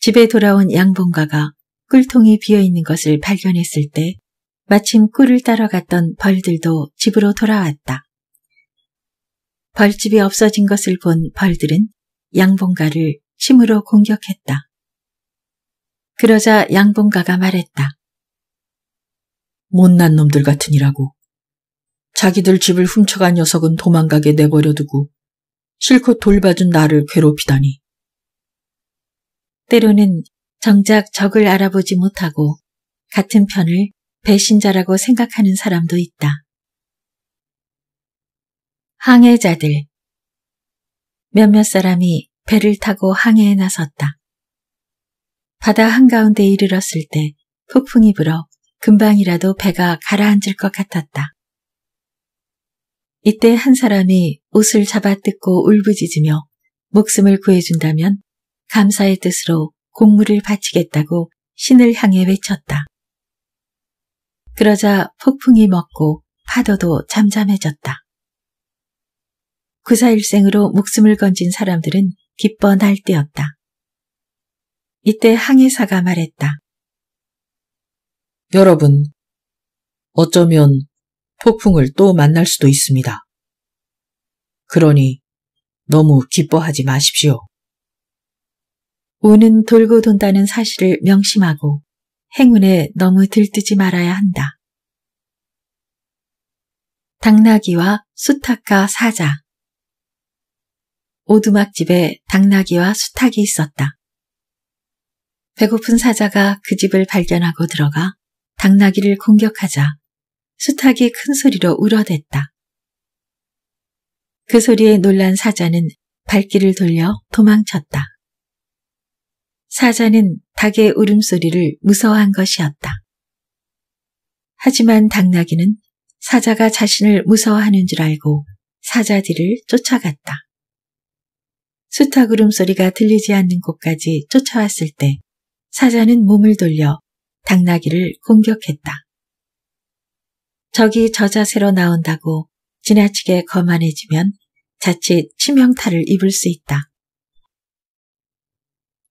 [SPEAKER 1] 집에 돌아온 양봉가가 꿀통이 비어있는 것을 발견했을 때 마침 꿀을 따러 갔던 벌들도 집으로 돌아왔다. 벌집이 없어진 것을 본 벌들은 양봉가를 침으로 공격했다. 그러자 양봉가가 말했다. 못난 놈들 같으니라고. 자기들 집을 훔쳐간 녀석은 도망가게 내버려두고 실컷 돌봐준 나를 괴롭히다니. 때로는 정작 적을 알아보지 못하고 같은 편을 배신자라고 생각하는 사람도 있다. 항해자들 몇몇 사람이 배를 타고 항해에 나섰다. 바다 한가운데 이르렀을 때 폭풍이 불어 금방이라도 배가 가라앉을 것 같았다. 이때 한 사람이 옷을 잡아뜯고 울부짖으며 목숨을 구해준다면 감사의 뜻으로 공물을 바치겠다고 신을 향해 외쳤다. 그러자 폭풍이 먹고 파도도 잠잠해졌다. 구사일생으로 목숨을 건진 사람들은 기뻐 날 때였다. 이때 항해사가 말했다. 여러분, 어쩌면 폭풍을 또 만날 수도 있습니다. 그러니 너무 기뻐하지 마십시오. 우는 돌고 돈다는 사실을 명심하고 행운에 너무 들뜨지 말아야 한다. 당나귀와 수탉과 사자 오두막집에 당나귀와 수탉이 있었다. 배고픈 사자가 그 집을 발견하고 들어가 당나귀를 공격하자 수탉이 큰 소리로 울어댔다. 그 소리에 놀란 사자는 발길을 돌려 도망쳤다. 사자는 닭의 울음소리를 무서워한 것이었다. 하지만 당나귀는 사자가 자신을 무서워하는 줄 알고 사자 뒤를 쫓아갔다. 수탉 울음소리가 들리지 않는 곳까지 쫓아왔을 때 사자는 몸을 돌려 당나귀를 공격했다. 적이 저 자세로 나온다고 지나치게 거만해지면 자칫 치명타를 입을 수 있다.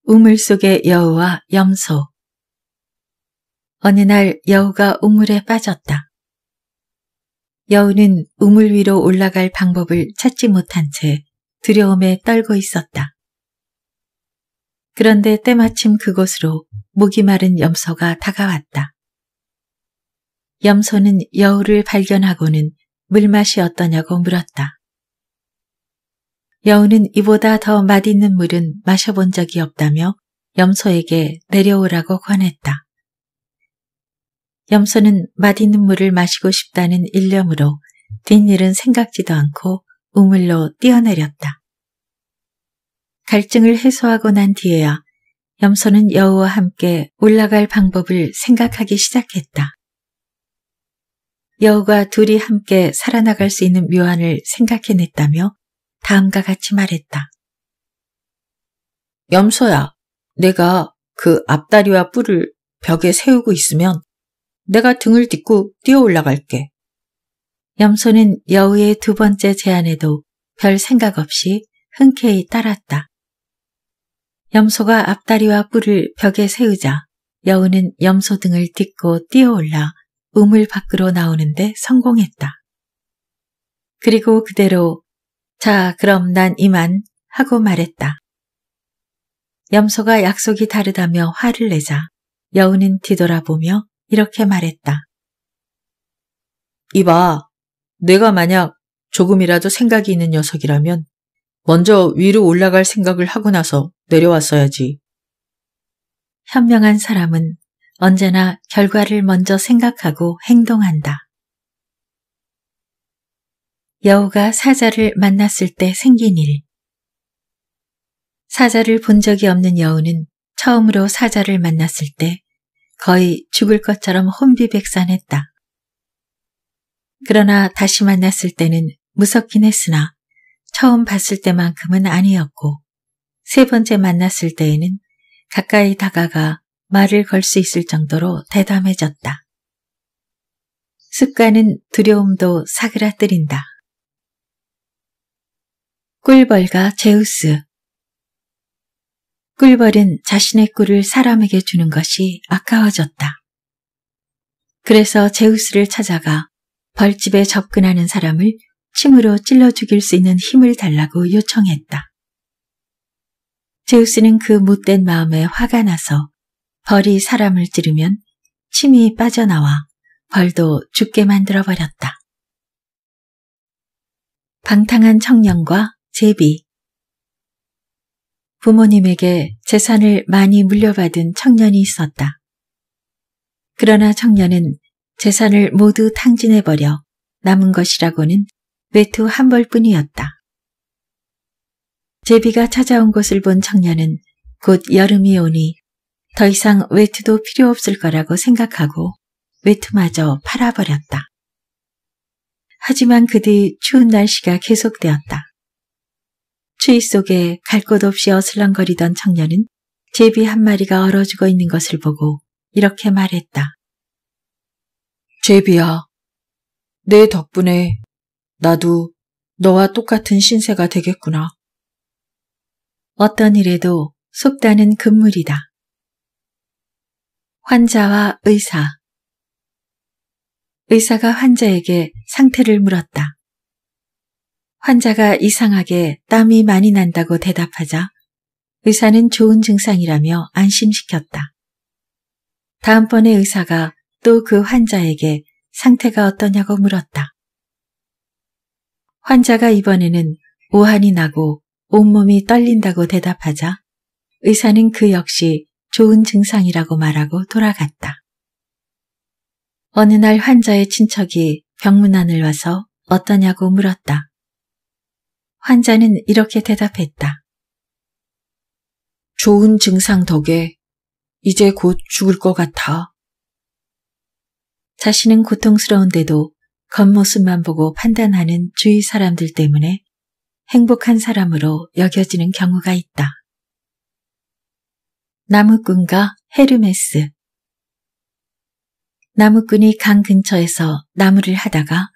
[SPEAKER 1] 우물 속의 여우와 염소 어느 날 여우가 우물에 빠졌다. 여우는 우물 위로 올라갈 방법을 찾지 못한 채 두려움에 떨고 있었다. 그런데 때마침 그곳으로 목이 마른 염소가 다가왔다. 염소는 여우를 발견하고는 물맛이 어떠냐고 물었다. 여우는 이보다 더 맛있는 물은 마셔본 적이 없다며 염소에게 내려오라고 권했다. 염소는 맛있는 물을 마시고 싶다는 일념으로 뒷일은 생각지도 않고 우물로 뛰어내렸다. 갈증을 해소하고 난 뒤에야 염소는 여우와 함께 올라갈 방법을 생각하기 시작했다. 여우가 둘이 함께 살아나갈 수 있는 묘안을 생각해냈다며 다음과 같이 말했다. 염소야, 내가 그 앞다리와 뿔을 벽에 세우고 있으면 내가 등을 딛고 뛰어 올라갈게. 염소는 여우의 두 번째 제안에도 별 생각 없이 흔쾌히 따랐다. 염소가 앞다리와 뿔을 벽에 세우자 여우는 염소 등을 딛고 뛰어올라 우물 밖으로 나오는데 성공했다. 그리고 그대로 자, 그럼 난 이만 하고 말했다. 염소가 약속이 다르다며 화를 내자 여우는 뒤돌아보며 이렇게 말했다. 이봐, 내가 만약 조금이라도 생각이 있는 녀석이라면 먼저 위로 올라갈 생각을 하고 나서 내려왔어야지. 현명한 사람은 언제나 결과를 먼저 생각하고 행동한다. 여우가 사자를 만났을 때 생긴 일. 사자를 본 적이 없는 여우는 처음으로 사자를 만났을 때 거의 죽을 것처럼 혼비백산했다. 그러나 다시 만났을 때는 무섭긴 했으나 처음 봤을 때만큼은 아니었고 세 번째 만났을 때에는 가까이 다가가 말을 걸 수 있을 정도로 대담해졌다. 습관은 두려움도 사그라뜨린다. 꿀벌과 제우스 꿀벌은 자신의 꿀을 사람에게 주는 것이 아까워졌다. 그래서 제우스를 찾아가 벌집에 접근하는 사람을 침으로 찔러 죽일 수 있는 힘을 달라고 요청했다. 제우스는 그 못된 마음에 화가 나서 벌이 사람을 찌르면 침이 빠져나와 벌도 죽게 만들어 버렸다. 방탕한 청년과 제비 부모님에게 재산을 많이 물려받은 청년이 있었다. 그러나 청년은 재산을 모두 탕진해버려 남은 것이라고는 외투 한 벌뿐이었다. 제비가 찾아온 것을본 청년은 곧 여름이 오니 더 이상 외투도 필요 없을 거라고 생각하고 외투마저 팔아버렸다. 하지만 그 뒤 추운 날씨가 계속되었다. 추위 속에 갈 곳 없이 어슬렁거리던 청년은 제비 한 마리가 얼어 죽어 있는 것을 보고 이렇게 말했다. 제비야, 내 덕분에 나도 너와 똑같은 신세가 되겠구나. 어떤 일에도 속다는 금물이다. 환자와 의사 의사가 환자에게 상태를 물었다. 환자가 이상하게 땀이 많이 난다고 대답하자 의사는 좋은 증상이라며 안심시켰다. 다음번에 의사가 또 그 환자에게 상태가 어떠냐고 물었다. 환자가 이번에는 오한이 나고 온몸이 떨린다고 대답하자 의사는 그 역시 좋은 증상이라고 말하고 돌아갔다. 어느 날 환자의 친척이 병문안을 와서 어떠냐고 물었다. 환자는 이렇게 대답했다. 좋은 증상 덕에 이제 곧 죽을 것 같아. 자신은 고통스러운데도 겉모습만 보고 판단하는 주위 사람들 때문에 행복한 사람으로 여겨지는 경우가 있다. 나무꾼과 헤르메스 나무꾼이 강 근처에서 나무를 하다가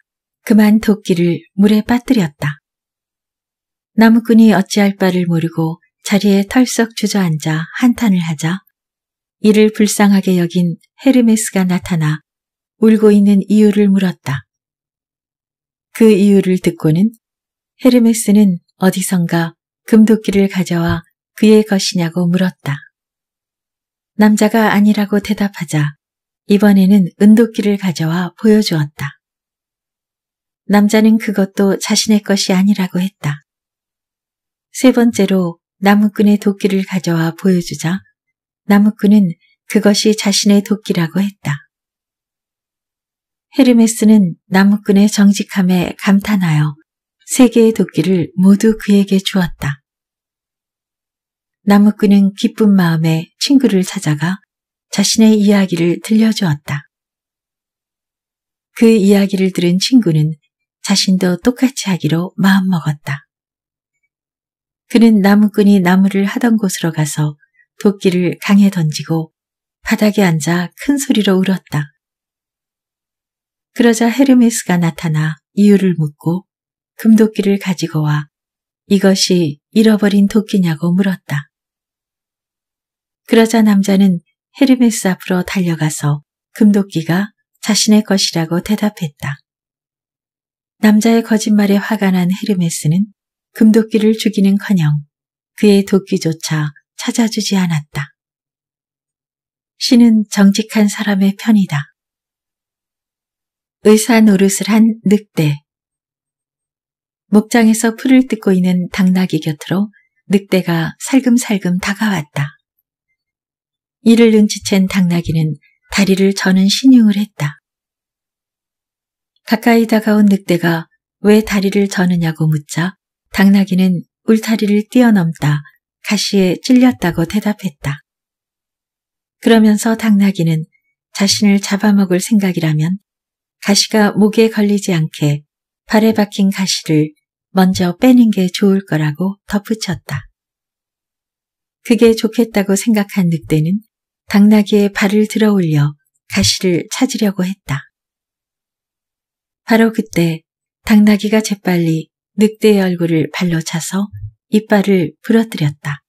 [SPEAKER 1] 그만 도끼를 물에 빠뜨렸다. 나무꾼이 어찌할 바를 모르고 자리에 털썩 주저앉아 한탄을 하자 이를 불쌍하게 여긴 헤르메스가 나타나 울고 있는 이유를 물었다. 그 이유를 듣고는 헤르메스는 어디선가 금도끼를 가져와 그의 것이냐고 물었다. 남자가 아니라고 대답하자 이번에는 은도끼를 가져와 보여주었다. 남자는 그것도 자신의 것이 아니라고 했다. 세 번째로 나무꾼의 도끼를 가져와 보여주자 나무꾼은 그것이 자신의 도끼라고 했다. 헤르메스는 나무꾼의 정직함에 감탄하여 세 개의 도끼를 모두 그에게 주었다. 나무꾼은 기쁜 마음에 친구를 찾아가 자신의 이야기를 들려주었다. 그 이야기를 들은 친구는 자신도 똑같이 하기로 마음먹었다. 그는 나무꾼이 나무를 하던 곳으로 가서 도끼를 강에 던지고 바닥에 앉아 큰 소리로 울었다. 그러자 헤르메스가 나타나 이유를 묻고 금도끼를 가지고 와 이것이 잃어버린 도끼냐고 물었다. 그러자 남자는 헤르메스 앞으로 달려가서 금도끼가 자신의 것이라고 대답했다. 남자의 거짓말에 화가 난 헤르메스는 금도끼를 죽이는커녕 그의 도끼조차 찾아주지 않았다. 신은 정직한 사람의 편이다. 의사 노릇을 한 늑대 목장에서 풀을 뜯고 있는 당나귀 곁으로 늑대가 살금살금 다가왔다. 이를 눈치챈 당나귀는 다리를 저는 신용을 했다. 가까이 다가온 늑대가 왜 다리를 저느냐고 묻자 당나귀는 울타리를 뛰어넘다 가시에 찔렸다고 대답했다. 그러면서 당나귀는 자신을 잡아먹을 생각이라면 가시가 목에 걸리지 않게 발에 박힌 가시를 먼저 빼는 게 좋을 거라고 덧붙였다. 그게 좋겠다고 생각한 늑대는 당나귀의 발을 들어 올려 가시를 찾으려고 했다. 바로 그때 당나귀가 재빨리 늑대의 얼굴을 발로 차서 이빨을 부러뜨렸다.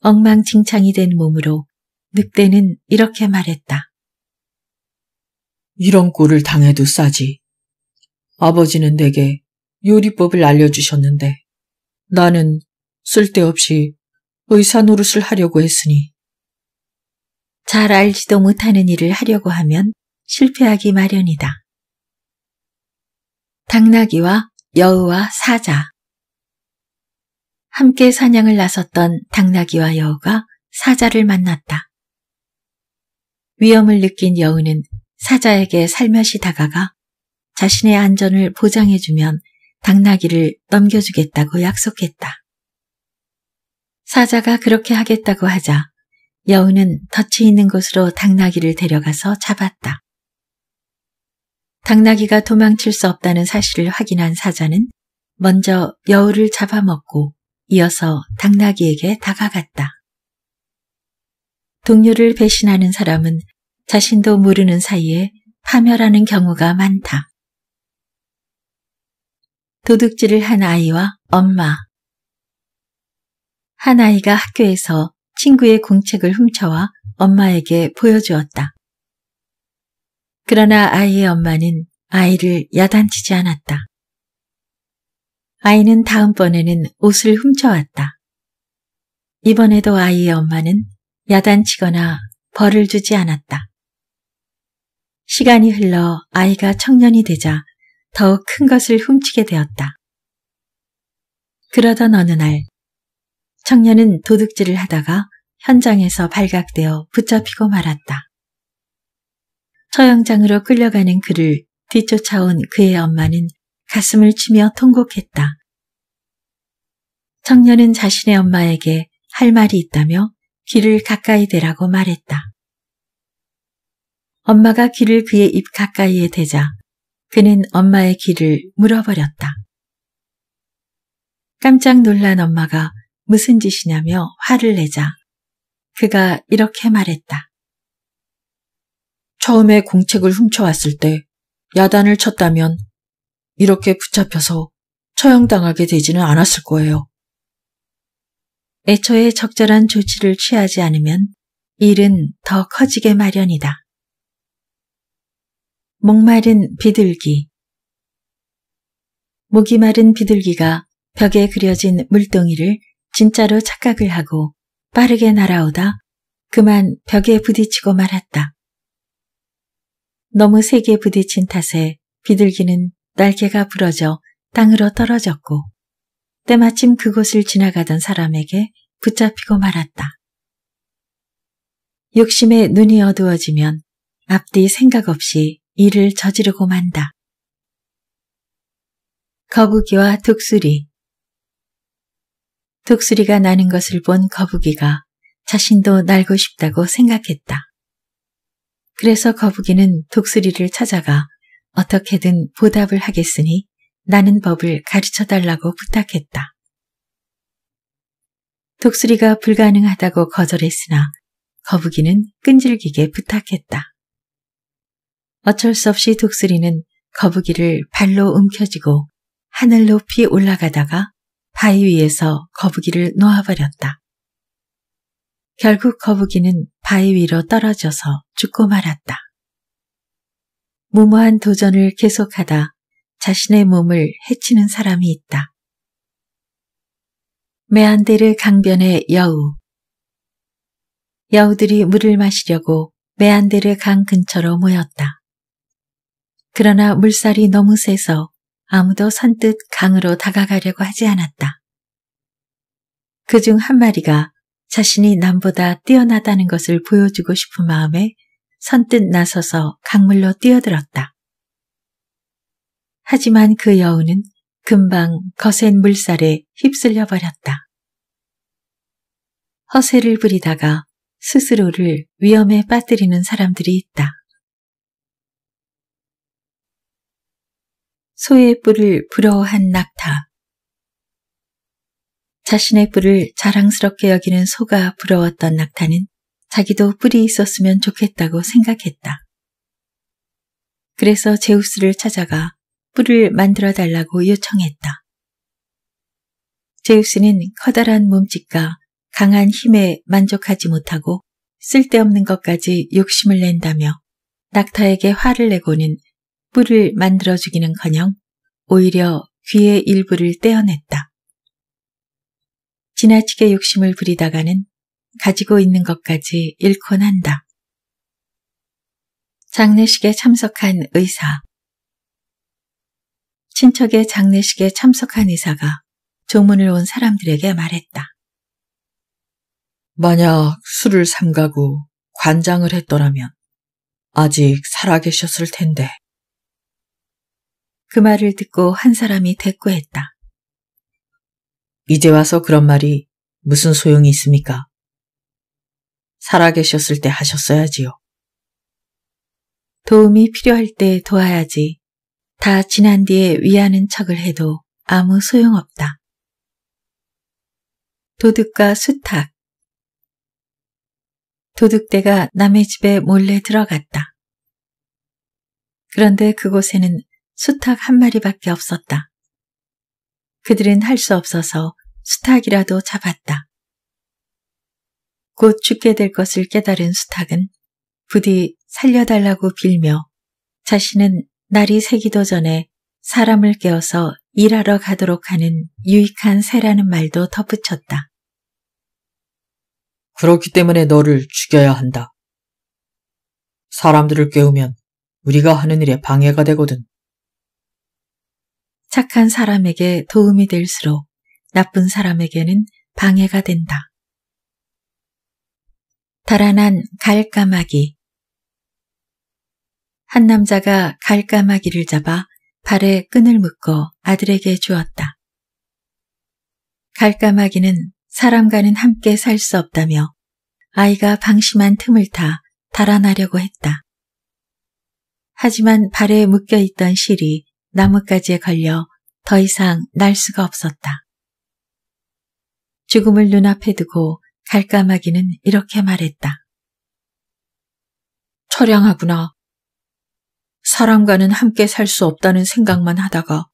[SPEAKER 1] 엉망진창이 된 몸으로 늑대는 이렇게 말했다. 이런 꼴을 당해도 싸지. 아버지는 내게 요리법을 알려주셨는데 나는 쓸데없이 의사 노릇을 하려고 했으니. 잘 알지도 못하는 일을 하려고 하면 실패하기 마련이다. 당나귀와 여우와 사자 함께 사냥을 나섰던 당나귀와 여우가 사자를 만났다. 위험을 느낀 여우는 사자에게 살며시 다가가 자신의 안전을 보장해주면 당나귀를 넘겨주겠다고 약속했다. 사자가 그렇게 하겠다고 하자 여우는 덫이 있는 곳으로 당나귀를 데려가서 잡았다. 당나귀가 도망칠 수 없다는 사실을 확인한 사자는 먼저 여우를 잡아먹고 이어서 당나귀에게 다가갔다. 동료를 배신하는 사람은 자신도 모르는 사이에 파멸하는 경우가 많다. 도둑질을 한 아이와 엄마 한 아이가 학교에서 친구의 공책을 훔쳐와 엄마에게 보여주었다. 그러나 아이의 엄마는 아이를 야단치지 않았다. 아이는 다음번에는 옷을 훔쳐왔다. 이번에도 아이의 엄마는 야단치거나 벌을 주지 않았다. 시간이 흘러 아이가 청년이 되자 더욱 큰 것을 훔치게 되었다. 그러던 어느 날 청년은 도둑질을 하다가 현장에서 발각되어 붙잡히고 말았다. 처형장으로 끌려가는 그를 뒤쫓아온 그의 엄마는 가슴을 치며 통곡했다. 청년은 자신의 엄마에게 할 말이 있다며 귀를 가까이 대라고 말했다. 엄마가 귀를 그의 입 가까이에 대자 그는 엄마의 귀를 물어버렸다. 깜짝 놀란 엄마가 무슨 짓이냐며 화를 내자 그가 이렇게 말했다. 처음에 공책을 훔쳐왔을 때 야단을 쳤다면 이렇게 붙잡혀서 처형당하게 되지는 않았을 거예요. 애초에 적절한 조치를 취하지 않으면 일은 더 커지게 마련이다. 목마른 비둘기 목이 마른 비둘기가 벽에 그려진 물동이를 진짜로 착각을 하고 빠르게 날아오다 그만 벽에 부딪히고 말았다. 너무 세게 부딪힌 탓에 비둘기는 날개가 부러져 땅으로 떨어졌고 때마침 그곳을 지나가던 사람에게 붙잡히고 말았다. 욕심에 눈이 어두워지면 앞뒤 생각 없이 일을 저지르고 만다. 거북이와 독수리 독수리가 나는 것을 본 거북이가 자신도 날고 싶다고 생각했다. 그래서 거북이는 독수리를 찾아가 어떻게든 보답을 하겠으니 나는 법을 가르쳐 달라고 부탁했다. 독수리가 불가능하다고 거절했으나 거북이는 끈질기게 부탁했다. 어쩔 수 없이 독수리는 거북이를 발로 움켜쥐고 하늘 높이 올라가다가 바위 위에서 거북이를 놓아버렸다. 결국 거북이는 바위 위로 떨어져서 죽고 말았다. 무모한 도전을 계속하다 자신의 몸을 해치는 사람이 있다. 메안데르 강변의 여우 여우들이 물을 마시려고 메안데르 강 근처로 모였다. 그러나 물살이 너무 세서 아무도 선뜻 강으로 다가가려고 하지 않았다. 그 중 한 마리가 자신이 남보다 뛰어나다는 것을 보여주고 싶은 마음에 선뜻 나서서 강물로 뛰어들었다. 하지만 그 여우는 금방 거센 물살에 휩쓸려 버렸다. 허세를 부리다가 스스로를 위험에 빠뜨리는 사람들이 있다. 소의 뿔을 부러워한 낙타. 자신의 뿔을 자랑스럽게 여기는 소가 부러웠던 낙타는 자기도 뿔이 있었으면 좋겠다고 생각했다. 그래서 제우스를 찾아가 뿔을 만들어 달라고 요청했다. 제우스는 커다란 몸짓과 강한 힘에 만족하지 못하고 쓸데없는 것까지 욕심을 낸다며 낙타에게 화를 내고는 뿔을 만들어주기는커녕 오히려 귀의 일부를 떼어냈다. 지나치게 욕심을 부리다가는 가지고 있는 것까지 잃곤 한다. 장례식에 참석한 의사 친척의 장례식에 참석한 의사가 조문을 온 사람들에게 말했다. 만약 술을 삼가고 관장을 했더라면 아직 살아계셨을 텐데. 그 말을 듣고 한 사람이 대꾸했다. 이제 와서 그런 말이 무슨 소용이 있습니까? 살아계셨을 때 하셨어야지요. 도움이 필요할 때 도와야지. 다 지난 뒤에 위하는 척을 해도 아무 소용없다. 도둑과 수탁 도둑대가 남의 집에 몰래 들어갔다. 그런데 그곳에는 수탁한 마리밖에 없었다. 그들은 할 수 없어서 수탁이라도 잡았다. 곧 죽게 될 것을 깨달은 수탁은 부디 살려달라고 빌며 자신은 날이 새기도 전에 사람을 깨워서 일하러 가도록 하는 유익한 새라는 말도 덧붙였다. 그렇기 때문에 너를 죽여야 한다. 사람들을 깨우면 우리가 하는 일에 방해가 되거든. 착한 사람에게 도움이 될수록 나쁜 사람에게는 방해가 된다. 달아난 갈까마귀 한 남자가 갈까마귀를 잡아 발에 끈을 묶어 아들에게 주었다. 갈까마귀는 사람과는 함께 살 수 없다며 아이가 방심한 틈을 타 달아나려고 했다. 하지만 발에 묶여 있던 실이 나뭇가지에 걸려 더 이상 날 수가 없었다. 죽음을 눈앞에 두고 갈까마귀는 이렇게 말했다. 처량하구나. 사람과는 함께 살 수 없다는 생각만 하다가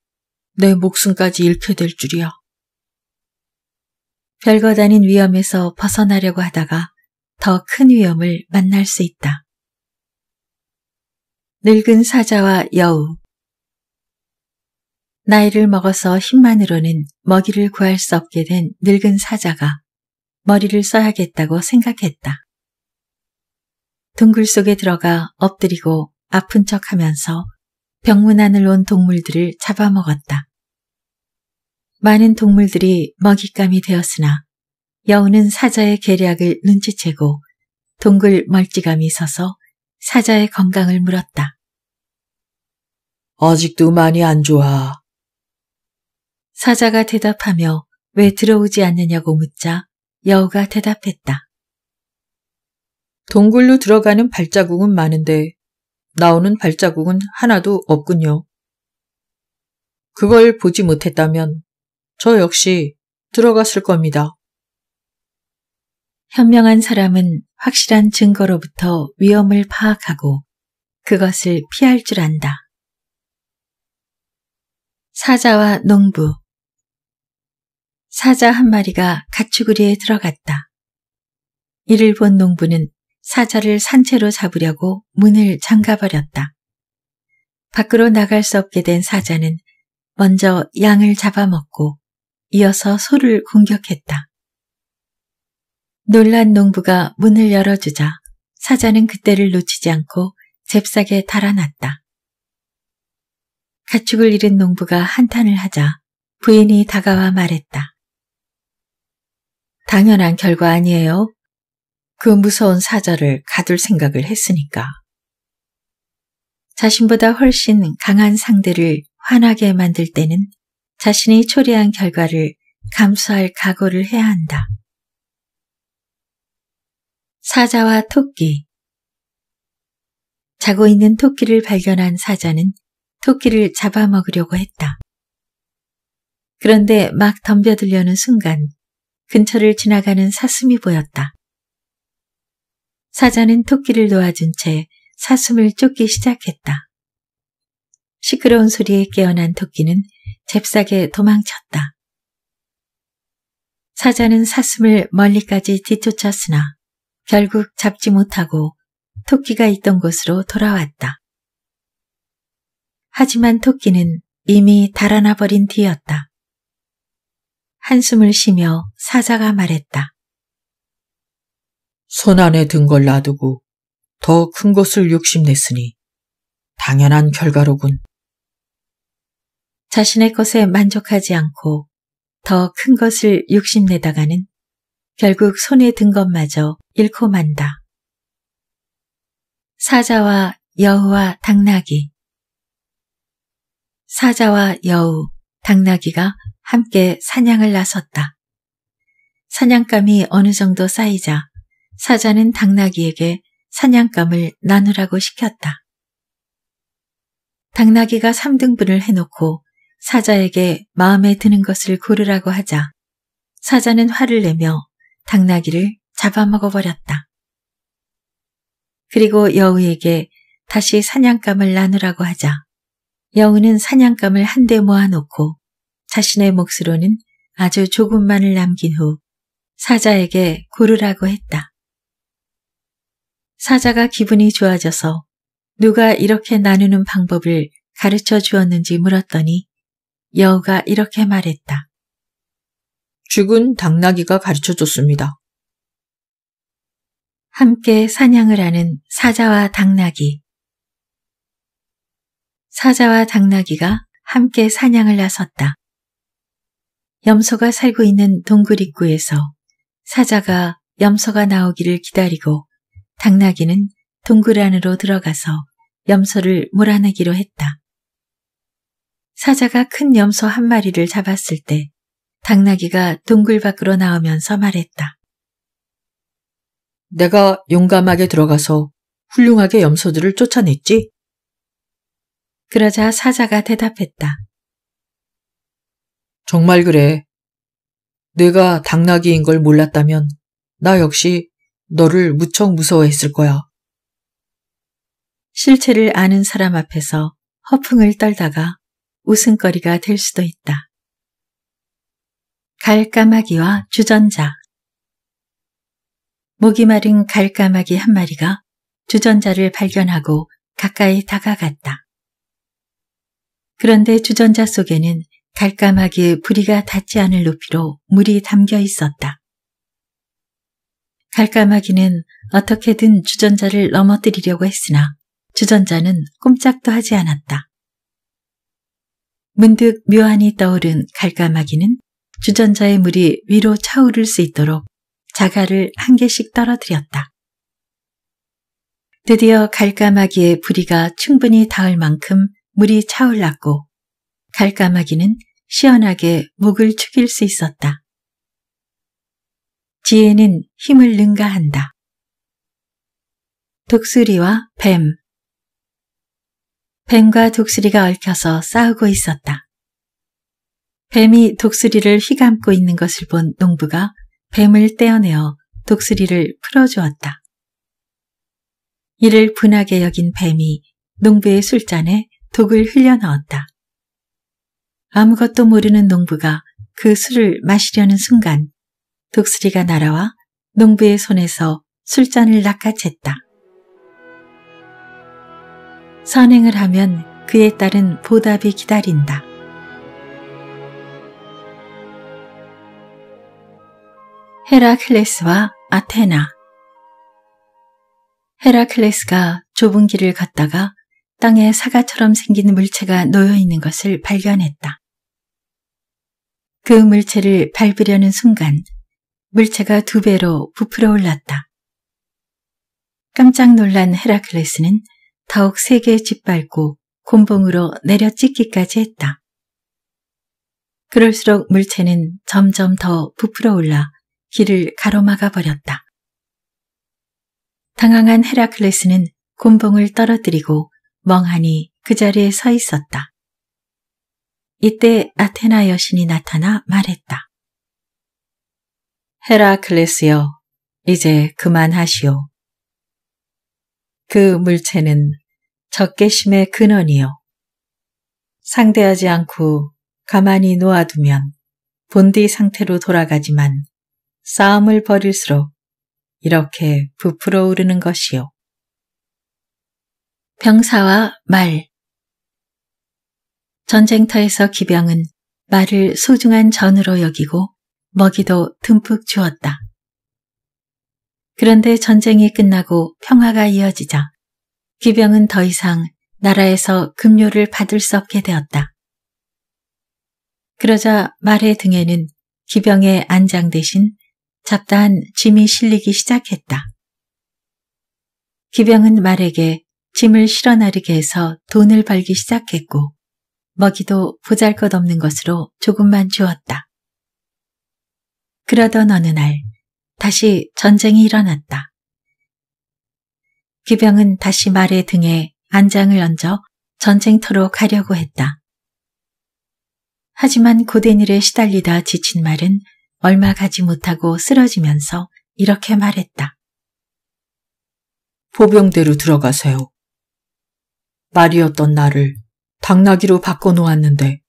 [SPEAKER 1] 내 목숨까지 잃게 될 줄이야. 별것 아닌 위험에서 벗어나려고 하다가 더 큰 위험을 만날 수 있다. 늙은 사자와 여우 나이를 먹어서 힘만으로는 먹이를 구할 수 없게 된 늙은 사자가 머리를 써야겠다고 생각했다. 동굴 속에 들어가 엎드리고 아픈 척하면서 병문 안을 온 동물들을 잡아먹었다. 많은 동물들이 먹잇감이 되었으나 여우는 사자의 계략을 눈치채고 동굴 멀찌감이 서서 사자의 건강을 물었다. 아직도 많이 안 좋아. 사자가 대답하며 왜 들어오지 않느냐고 묻자 여우가 대답했다. 동굴로 들어가는 발자국은 많은데 나오는 발자국은 하나도 없군요. 그걸 보지 못했다면 저 역시 들어갔을 겁니다. 현명한 사람은 확실한 증거로부터 위험을 파악하고 그것을 피할 줄 안다. 사자와 농부 사자 한 마리가 가축우리에 들어갔다. 이를 본 농부는 사자를 산채로 잡으려고 문을 잠가버렸다. 밖으로 나갈 수 없게 된 사자는 먼저 양을 잡아먹고 이어서 소를 공격했다. 놀란 농부가 문을 열어주자 사자는 그때를 놓치지 않고 잽싸게 달아났다. 가축을 잃은 농부가 한탄을 하자 부인이 다가와 말했다. 당연한 결과 아니에요. 그 무서운 사자를 가둘 생각을 했으니까. 자신보다 훨씬 강한 상대를 화나게 만들 때는 자신이 초래한 결과를 감수할 각오를 해야 한다. 사자와 토끼 자고 있는 토끼를 발견한 사자는 토끼를 잡아먹으려고 했다. 그런데 막 덤벼들려는 순간 근처를 지나가는 사슴이 보였다. 사자는 토끼를 놓아준 채 사슴을 쫓기 시작했다. 시끄러운 소리에 깨어난 토끼는 잽싸게 도망쳤다. 사자는 사슴을 멀리까지 뒤쫓았으나 결국 잡지 못하고 토끼가 있던 곳으로 돌아왔다. 하지만 토끼는 이미 달아나버린 뒤였다. 한숨을 쉬며 사자가 말했다. 손 안에 든 걸 놔두고 더 큰 것을 욕심냈으니 당연한 결과로군. 자신의 것에 만족하지 않고 더 큰 것을 욕심내다가는 결국 손에 든 것마저 잃고 만다. 사자와 여우와 당나귀 사자와 여우 당나귀가 함께 사냥을 나섰다. 사냥감이 어느 정도 쌓이자 사자는 당나귀에게 사냥감을 나누라고 시켰다. 당나귀가 3등분을 해놓고 사자에게 마음에 드는 것을 고르라고 하자 사자는 화를 내며 당나귀를 잡아먹어버렸다. 그리고 여우에게 다시 사냥감을 나누라고 하자 여우는 사냥감을 한데 모아놓고 자신의 몫으로는 아주 조금만을 남긴 후 사자에게 고르라고 했다. 사자가 기분이 좋아져서 누가 이렇게 나누는 방법을 가르쳐 주었는지 물었더니 여우가 이렇게 말했다. 죽은 당나귀가 가르쳐 줬습니다. 함께 사냥을 하는 사자와 당나귀. 사자와 당나귀가 함께 사냥을 나섰다. 염소가 살고 있는 동굴 입구에서 사자가 염소가 나오기를 기다리고 당나귀는 동굴 안으로 들어가서 염소를 몰아내기로 했다. 사자가 큰 염소 한 마리를 잡았을 때 당나귀가 동굴 밖으로 나오면서 말했다. 내가 용감하게 들어가서 훌륭하게 염소들을 쫓아냈지? 그러자 사자가 대답했다. 정말 그래. 내가 당나귀인 걸 몰랐다면 나 역시 너를 무척 무서워했을 거야. 실체를 아는 사람 앞에서 허풍을 떨다가 웃음거리가 될 수도 있다. 갈까마귀와 주전자 목이 마른 갈까마귀 한 마리가 주전자를 발견하고 가까이 다가갔다. 그런데 주전자 속에는 달까마귀의 부리가 닿지 않을 높이로 물이 담겨 있었다. 달까마귀는 어떻게든 주전자를 넘어뜨리려고 했으나 주전자는 꼼짝도 하지 않았다. 문득 묘안이 떠오른 갈까마귀는 주전자의 물이 위로 차오를 수 있도록 자갈을 한 개씩 떨어뜨렸다. 드디어 갈까마귀의 부리가 충분히 닿을 만큼 물이 차올랐고 갈까마귀는 시원하게 목을 축일 수 있었다. 지혜는 힘을 능가한다. 독수리와 뱀 뱀과 독수리가 얽혀서 싸우고 있었다. 뱀이 독수리를 휘감고 있는 것을 본 농부가 뱀을 떼어내어 독수리를 풀어주었다. 이를 분하게 여긴 뱀이 농부의 술잔에 독을 흘려넣었다. 아무것도 모르는 농부가 그 술을 마시려는 순간 독수리가 날아와 농부의 손에서 술잔을 낚아챘다. 선행을 하면 그에 따른 보답이 기다린다. 헤라클레스와 아테나 헤라클레스가 좁은 길을 걷다가 땅에 사과처럼 생긴 물체가 놓여 있는 것을 발견했다. 그 물체를 밟으려는 순간 물체가 두 배로 부풀어 올랐다. 깜짝 놀란 헤라클레스는 더욱 세게 짓밟고 곤봉으로 내려찢기까지 했다. 그럴수록 물체는 점점 더 부풀어 올라 길을 가로막아 버렸다. 당황한 헤라클레스는 곤봉을 떨어뜨리고 멍하니 그 자리에 서 있었다. 이때 아테나 여신이 나타나 말했다. 헤라클레스여, 이제 그만하시오. 그 물체는 적개심의 근원이요. 상대하지 않고 가만히 놓아두면 본디 상태로 돌아가지만 싸움을 벌일수록 이렇게 부풀어 오르는 것이요. 병사와 말 전쟁터에서 기병은 말을 소중한 전으로 여기고 먹이도 듬뿍 주었다. 그런데 전쟁이 끝나고 평화가 이어지자 기병은 더 이상 나라에서 급료를 받을 수 없게 되었다. 그러자 말의 등에는 기병의 안장 대신 잡다한 짐이 실리기 시작했다. 기병은 말에게 짐을 실어 나르게 해서 돈을 벌기 시작했고 먹이도 보잘것없는 것으로 조금만 주었다. 그러던 어느 날 다시 전쟁이 일어났다. 기병은 다시 말의 등에 안장을 얹어 전쟁터로 가려고 했다. 하지만 고된 일에 시달리다 지친 말은 얼마 가지 못하고 쓰러지면서 이렇게 말했다. 보병대로 들어가세요. 말이었던 나를 당나귀로 바꿔놓았는데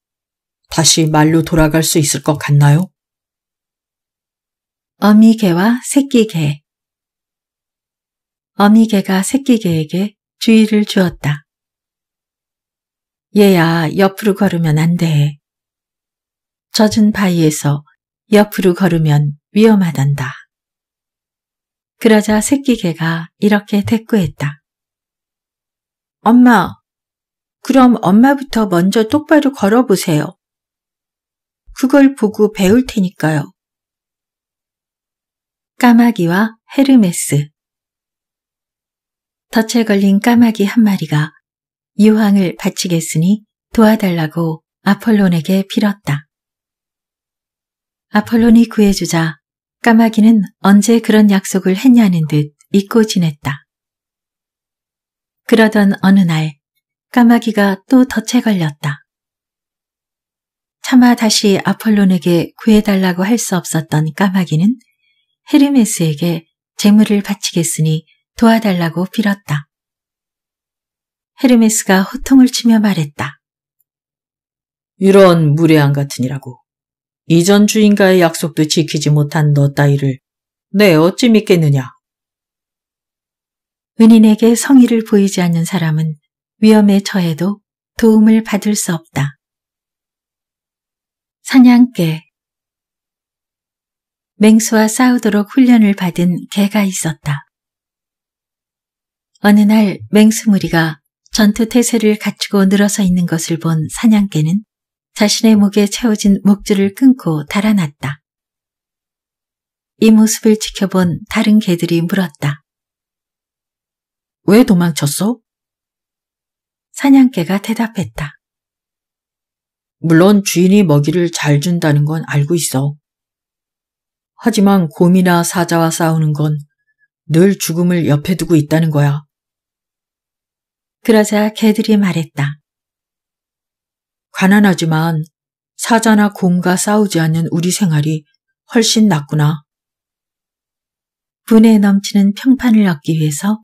[SPEAKER 1] 다시 말로 돌아갈 수 있을 것 같나요? 어미개와 새끼개 어미개가 새끼개에게 주의를 주었다. 얘야 옆으로 걸으면 안 돼. 젖은 바위에서 옆으로 걸으면 위험하단다. 그러자 새끼개가 이렇게 대꾸했다. 엄마. 그럼 엄마부터 먼저 똑바로 걸어보세요. 그걸 보고 배울 테니까요. 까마귀와 헤르메스 덫에 걸린 까마귀 한 마리가 유황을 바치겠으니 도와달라고 아폴론에게 빌었다. 아폴론이 구해주자 까마귀는 언제 그런 약속을 했냐는 듯 잊고 지냈다. 그러던 어느 날 까마귀가 또 덫에 걸렸다. 차마 다시 아폴론에게 구해달라고 할 수 없었던 까마귀는 헤르메스에게 재물을 바치겠으니 도와달라고 빌었다. 헤르메스가 호통을 치며 말했다. 이런 무례한 같으니라고. 이전 주인과의 약속도 지키지 못한 너 따위를 내 어찌 믿겠느냐. 은인에게 성의를 보이지 않는 사람은 위험에 처해도 도움을 받을 수 없다. 사냥개 맹수와 싸우도록 훈련을 받은 개가 있었다. 어느 날 맹수 무리가 전투 태세를 갖추고 늘어서 있는 것을 본 사냥개는 자신의 목에 채워진 목줄을 끊고 달아났다. 이 모습을 지켜본 다른 개들이 물었다. 왜 도망쳤소? 사냥개가 대답했다. 물론 주인이 먹이를 잘 준다는 건 알고 있어. 하지만 곰이나 사자와 싸우는 건 늘 죽음을 옆에 두고 있다는 거야. 그러자 개들이 말했다. 가난하지만 사자나 곰과 싸우지 않는 우리 생활이 훨씬 낫구나. 분에 넘치는 평판을 얻기 위해서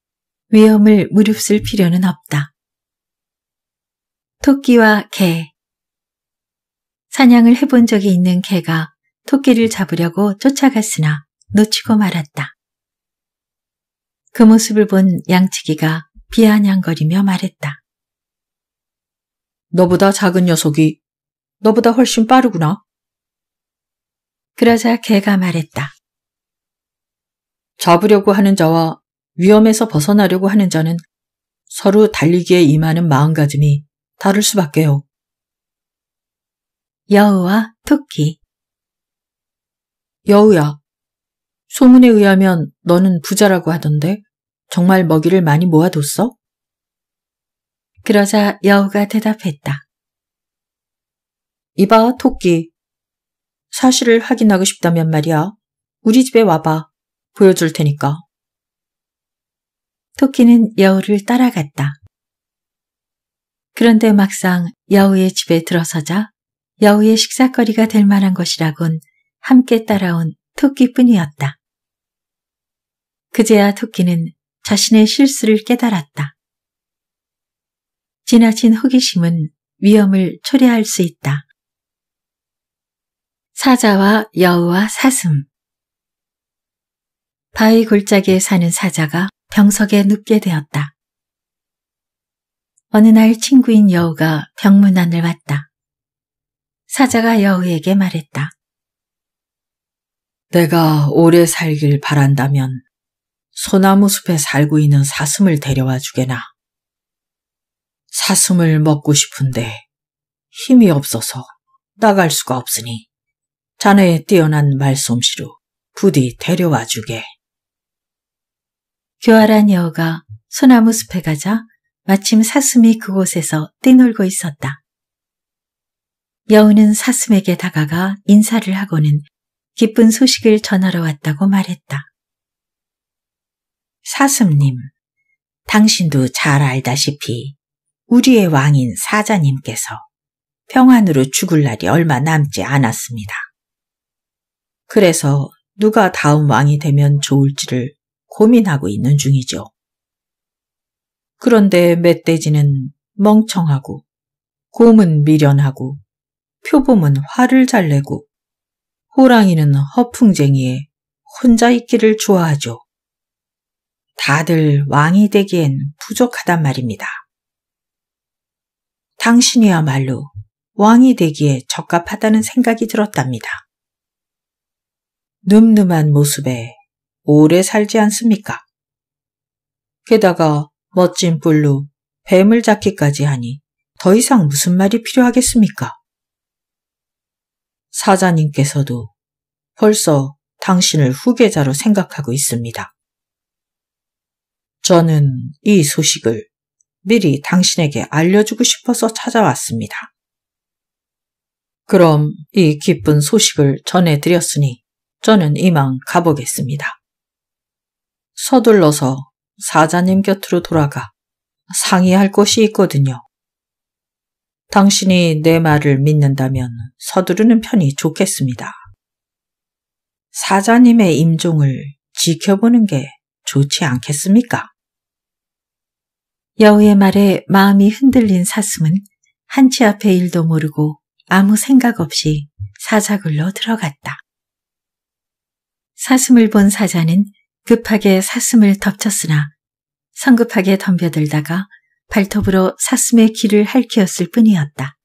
[SPEAKER 1] 위험을 무릅쓸 필요는 없다. 토끼와 개 사냥을 해본 적이 있는 개가 토끼를 잡으려고 쫓아갔으나 놓치고 말았다. 그 모습을 본 양치기가 비아냥거리며 말했다. 너보다 작은 녀석이 너보다 훨씬 빠르구나. 그러자 개가 말했다. 잡으려고 하는 자와 위험에서 벗어나려고 하는 자는 서로 달리기에 임하는 마음가짐이 다를 수밖에요. 여우와 토끼 여우야, 소문에 의하면 너는 부자라고 하던데 정말 먹이를 많이 모아뒀어? 그러자 여우가 대답했다. 이봐, 토끼. 사실을 확인하고 싶다면 말이야. 우리 집에 와봐. 보여줄 테니까. 토끼는 여우를 따라갔다. 그런데 막상 여우의 집에 들어서자 여우의 식사거리가 될 만한 것이라곤 함께 따라온 토끼뿐이었다. 그제야 토끼는 자신의 실수를 깨달았다. 지나친 호기심은 위험을 초래할 수 있다. 사자와 여우와 사슴 바위 골짜기에 사는 사자가 병석에 눕게 되었다. 어느 날 친구인 여우가 병문안을 왔다. 사자가 여우에게 말했다. 내가 오래 살길 바란다면 소나무 숲에 살고 있는 사슴을 데려와 주게나. 사슴을 먹고 싶은데 힘이 없어서 나갈 수가 없으니 자네의 뛰어난 말솜씨로 부디 데려와 주게. 교활한 여우가 소나무 숲에 가자 마침 사슴이 그곳에서 뛰놀고 있었다. 여우는 사슴에게 다가가 인사를 하고는 기쁜 소식을 전하러 왔다고 말했다. 사슴님, 당신도 잘 알다시피 우리의 왕인 사자님께서 평안으로 죽을 날이 얼마 남지 않았습니다. 그래서 누가 다음 왕이 되면 좋을지를 고민하고 있는 중이죠. 그런데 멧돼지는 멍청하고 곰은 미련하고 표범은 화를 잘 내고 호랑이는 허풍쟁이에 혼자 있기를 좋아하죠. 다들 왕이 되기엔 부족하단 말입니다. 당신이야말로 왕이 되기에 적합하다는 생각이 들었답니다. 늠름한 모습에 오래 살지 않습니까? 게다가 멋진 뿔로 뱀을 잡기까지 하니 더 이상 무슨 말이 필요하겠습니까? 사자님께서도 벌써 당신을 후계자로 생각하고 있습니다. 저는 이 소식을 미리 당신에게 알려주고 싶어서 찾아왔습니다. 그럼 이 기쁜 소식을 전해드렸으니 저는 이만 가보겠습니다. 서둘러서 사자님 곁으로 돌아가 상의할 것이 있거든요. 당신이 내 말을 믿는다면 서두르는 편이 좋겠습니다. 사자님의 임종을 지켜보는 게 좋지 않겠습니까? 여우의 말에 마음이 흔들린 사슴은 한치 앞의 일도 모르고 아무 생각 없이 사자굴로 들어갔다. 사슴을 본 사자는 급하게 사슴을 덮쳤으나 성급하게 덤벼들다가 발톱으로 사슴의 귀를 핥히었을 뿐이었다.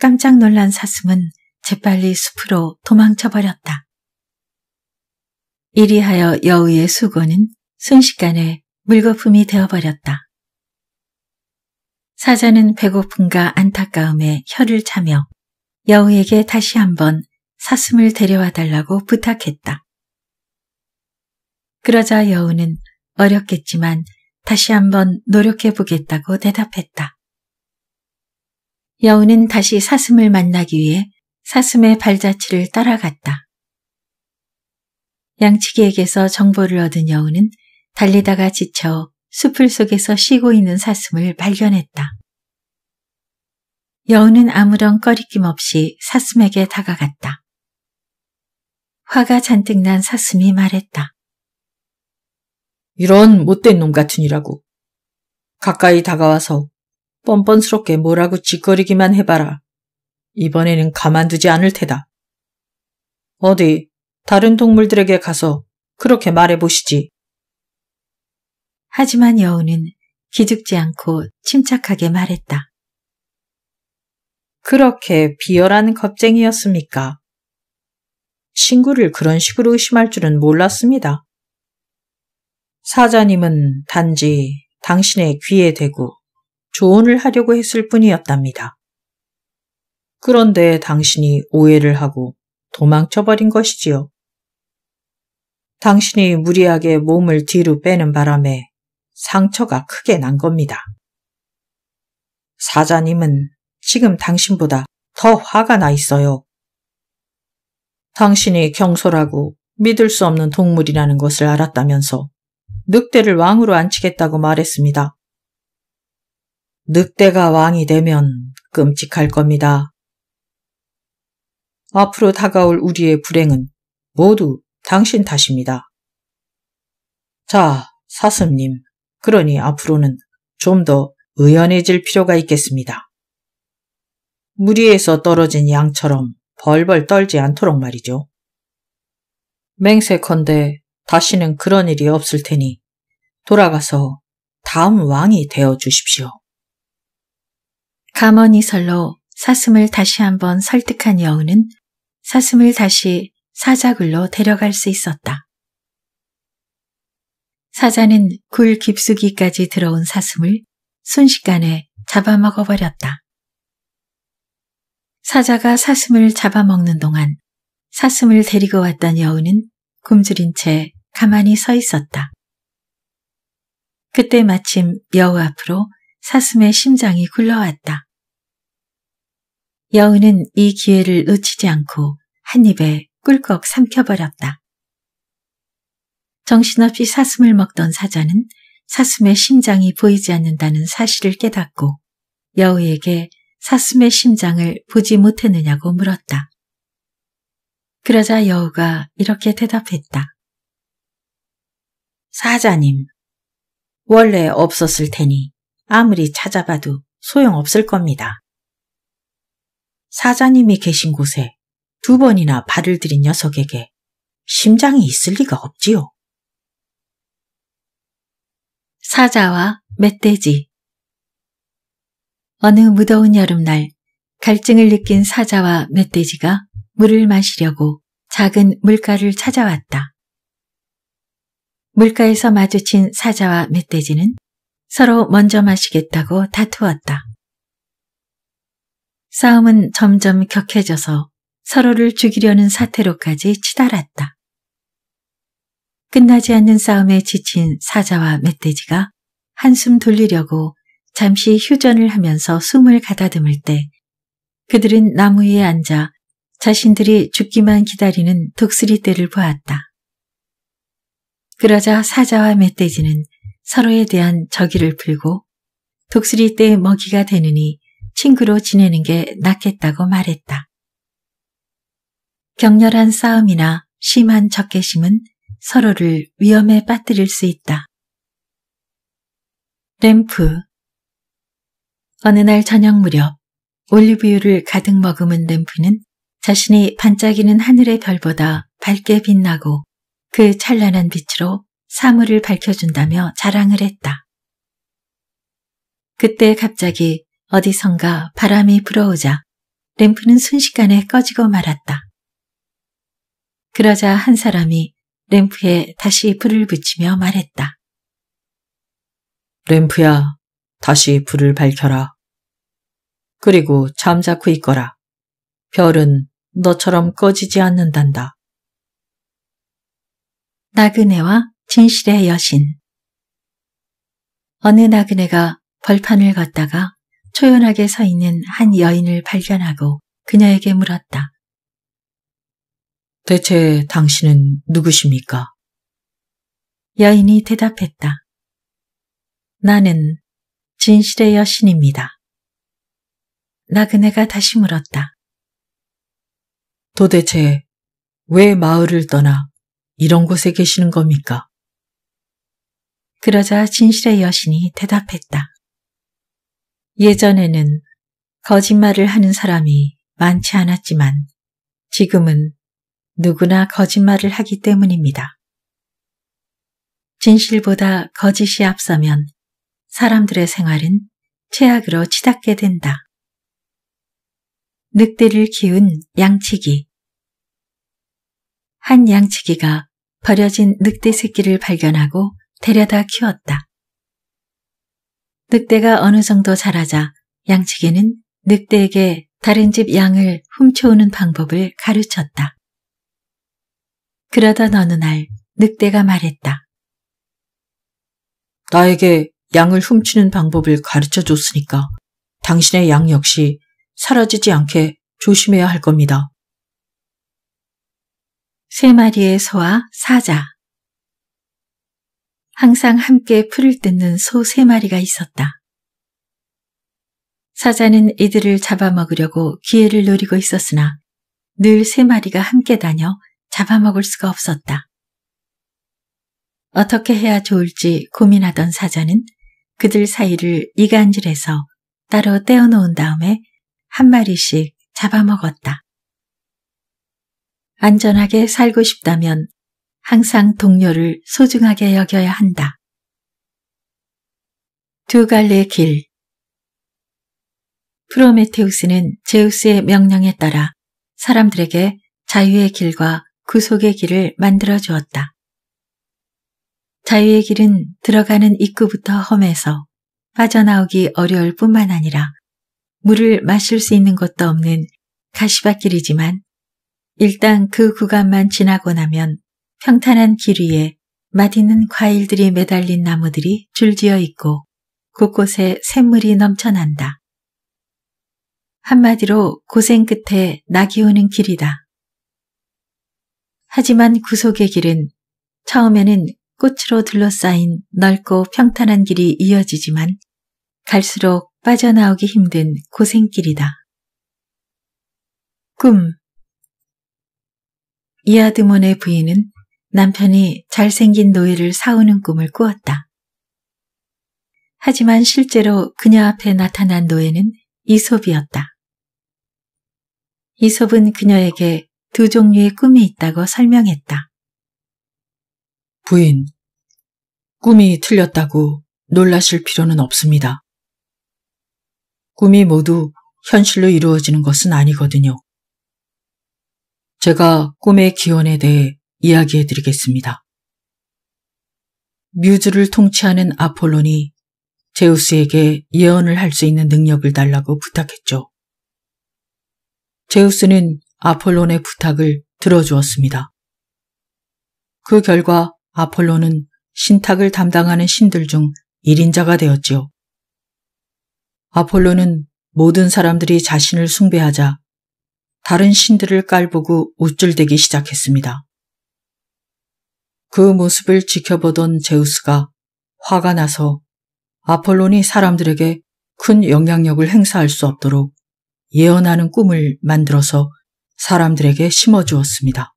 [SPEAKER 1] 깜짝 놀란 사슴은 재빨리 숲으로 도망쳐버렸다. 이리하여 여우의 수고는 순식간에 물거품이 되어버렸다. 사자는 배고픔과 안타까움에 혀를 차며 여우에게 다시 한번 사슴을 데려와 달라고 부탁했다. 그러자 여우는 어렵겠지만 다시 한번 노력해 보겠다고 대답했다. 여우는 다시 사슴을 만나기 위해 사슴의 발자취를 따라갔다. 양치기에게서 정보를 얻은 여우는 달리다가 지쳐 수풀 속에서 쉬고 있는 사슴을 발견했다. 여우는 아무런 꺼리낌 없이 사슴에게 다가갔다. 화가 잔뜩 난 사슴이 말했다. 이런 못된 놈 같으니라고. 가까이 다가와서 뻔뻔스럽게 뭐라고 짓거리기만 해봐라. 이번에는 가만두지 않을 테다. 어디 다른 동물들에게 가서 그렇게 말해보시지. 하지만 여우는 기죽지 않고 침착하게 말했다. 그렇게 비열한 겁쟁이였습니까? 친구를 그런 식으로 의심할 줄은 몰랐습니다. 사자님은 단지 당신의 귀에 대고 조언을 하려고 했을 뿐이었답니다. 그런데 당신이 오해를 하고 도망쳐버린 것이지요. 당신이 무리하게 몸을 뒤로 빼는 바람에 상처가 크게 난 겁니다. 사자님은 지금 당신보다 더 화가 나 있어요. 당신이 경솔하고 믿을 수 없는 동물이라는 것을 알았다면서 늑대를 왕으로 앉히겠다고 말했습니다. 늑대가 왕이 되면 끔찍할 겁니다. 앞으로 다가올 우리의 불행은 모두 당신 탓입니다. 자, 사슴님. 그러니 앞으로는 좀 더 의연해질 필요가 있겠습니다. 무리에서 떨어진 양처럼 벌벌 떨지 않도록 말이죠. 맹세컨대 다시는 그런 일이 없을 테니 돌아가서 다음 왕이 되어 주십시오. 가머니 설로 사슴을 다시 한번 설득한 여우는 사슴을 다시 사자굴로 데려갈 수 있었다. 사자는 굴 깊숙이까지 들어온 사슴을 순식간에 잡아먹어버렸다. 사자가 사슴을 잡아먹는 동안 사슴을 데리고 왔던 여우는 굶주린 채 가만히 서 있었다. 그때 마침 여우 앞으로 사슴의 심장이 굴러왔다. 여우는 이 기회를 놓치지 않고 한 입에 꿀꺽 삼켜버렸다. 정신없이 사슴을 먹던 사자는 사슴의 심장이 보이지 않는다는 사실을 깨닫고 여우에게 사슴의 심장을 보지 못했느냐고 물었다. 그러자 여우가 이렇게 대답했다. 사자님, 원래 없었을 테니 아무리 찾아봐도 소용없을 겁니다. 사자님이 계신 곳에 두 번이나 발을 들인 녀석에게 심장이 있을 리가 없지요. 사자와 멧돼지 어느 무더운 여름날 갈증을 느낀 사자와 멧돼지가 물을 마시려고 작은 물가를 찾아왔다. 물가에서 마주친 사자와 멧돼지는 서로 먼저 마시겠다고 다투었다. 싸움은 점점 격해져서 서로를 죽이려는 사태로까지 치달았다. 끝나지 않는 싸움에 지친 사자와 멧돼지가 한숨 돌리려고 잠시 휴전을 하면서 숨을 가다듬을 때 그들은 나무 위에 앉아 자신들이 죽기만 기다리는 독수리 떼를 보았다. 그러자 사자와 멧돼지는 서로에 대한 적의를 풀고 독수리 떼의 먹이가 되느니 친구로 지내는 게 낫겠다고 말했다. 격렬한 싸움이나 심한 적개심은 서로를 위험에 빠뜨릴 수 있다. 램프 어느 날 저녁 무렵 올리브유를 가득 머금은 램프는 자신이 반짝이는 하늘의 별보다 밝게 빛나고 그 찬란한 빛으로 사물을 밝혀준다며 자랑을 했다. 그때 갑자기 어디선가 바람이 불어오자 램프는 순식간에 꺼지고 말았다. 그러자 한 사람이 램프에 다시 불을 붙이며 말했다. 램프야, 다시 불을 밝혀라. 그리고 잠자코 있거라. 별은 너처럼 꺼지지 않는단다. 나그네와 진실의 여신 어느 나그네가 벌판을 걷다가 초연하게 서 있는 한 여인을 발견하고 그녀에게 물었다. 대체 당신은 누구십니까? 여인이 대답했다. 나는 진실의 여신입니다. 나그네가 다시 물었다. 도대체 왜 마을을 떠나 이런 곳에 계시는 겁니까? 그러자 진실의 여신이 대답했다. 예전에는 거짓말을 하는 사람이 많지 않았지만 지금은 누구나 거짓말을 하기 때문입니다. 진실보다 거짓이 앞서면 사람들의 생활은 최악으로 치닫게 된다. 늑대를 키운 양치기 한 양치기가 버려진 늑대 새끼를 발견하고 데려다 키웠다. 늑대가 어느 정도 자라자 양치기는 늑대에게 다른 집 양을 훔쳐오는 방법을 가르쳤다. 그러던 어느 날 늑대가 말했다. 나에게 양을 훔치는 방법을 가르쳐 줬으니까 당신의 양 역시 사라지지 않게 조심해야 할 겁니다. 세 마리의 소와 사자 항상 함께 풀을 뜯는 소 세 마리가 있었다. 사자는 이들을 잡아먹으려고 기회를 노리고 있었으나 늘 세 마리가 함께 다녀 잡아먹을 수가 없었다. 어떻게 해야 좋을지 고민하던 사자는 그들 사이를 이간질해서 따로 떼어놓은 다음에 한 마리씩 잡아먹었다. 안전하게 살고 싶다면 항상 동료를 소중하게 여겨야 한다. 두 갈래 길 프로메테우스는 제우스의 명령에 따라 사람들에게 자유의 길과 구속의 길을 만들어 주었다. 자유의 길은 들어가는 입구부터 험해서 빠져나오기 어려울 뿐만 아니라 물을 마실 수 있는 것도 없는 가시밭길이지만 일단 그 구간만 지나고 나면 평탄한 길 위에 맛있는 과일들이 매달린 나무들이 줄지어 있고 곳곳에 샘물이 넘쳐난다. 한마디로 고생 끝에 낙이 오는 길이다. 하지만 구속의 길은 처음에는 꽃으로 둘러싸인 넓고 평탄한 길이 이어지지만 갈수록 빠져나오기 힘든 고생길이다. 꿈 이아드몬의 부인은 남편이 잘생긴 노예를 사오는 꿈을 꾸었다. 하지만 실제로 그녀 앞에 나타난 노예는 이솝이었다. 이솝은 그녀에게 두 종류의 꿈이 있다고 설명했다. 부인, 꿈이 틀렸다고 놀라실 필요는 없습니다. 꿈이 모두 현실로 이루어지는 것은 아니거든요. 제가 꿈의 기원에 대해 이야기해 드리겠습니다. 뮤즈를 통치하는 아폴론이 제우스에게 예언을 할 수 있는 능력을 달라고 부탁했죠. 제우스는 아폴론의 부탁을 들어주었습니다. 그 결과 아폴론은 신탁을 담당하는 신들 중 1인자가 되었지요. 아폴로는 모든 사람들이 자신을 숭배하자 다른 신들을 깔보고 우쭐대기 시작했습니다. 그 모습을 지켜보던 제우스가 화가 나서 아폴론이 사람들에게 큰 영향력을 행사할 수 없도록 예언하는 꿈을 만들어서 사람들에게 심어주었습니다.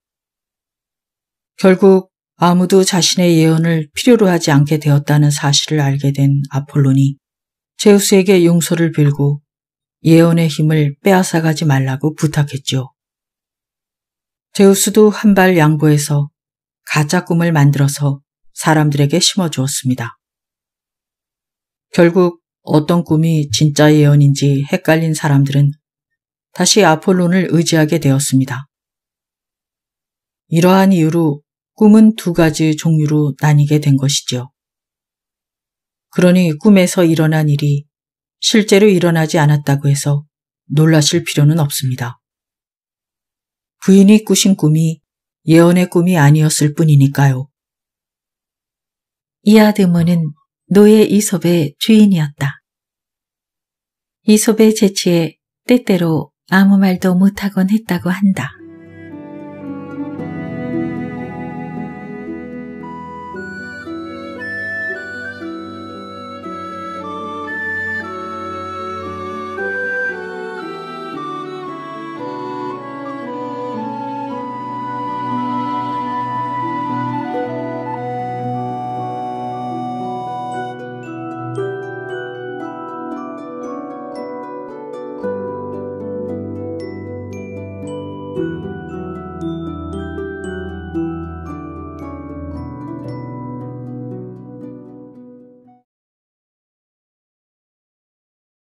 [SPEAKER 1] 결국 아무도 자신의 예언을 필요로 하지 않게 되었다는 사실을 알게 된 아폴론이 제우스에게 용서를 빌고 예언의 힘을 빼앗아가지 말라고 부탁했죠. 제우스도 한발 양보해서 가짜 꿈을 만들어서 사람들에게 심어주었습니다. 결국 어떤 꿈이 진짜 예언인지 헷갈린 사람들은 다시 아폴론을 의지하게 되었습니다. 이러한 이유로 꿈은 두 가지 종류로 나뉘게 된 것이지요. 그러니 꿈에서 일어난 일이 실제로 일어나지 않았다고 해서 놀라실 필요는 없습니다. 부인이 꾸신 꿈이 예언의 꿈이 아니었을 뿐이니까요. 이아드모는 노예 이솝의 주인이었다. 이솝의 재치에 때때로 아무 말도 못하곤 했다고 한다.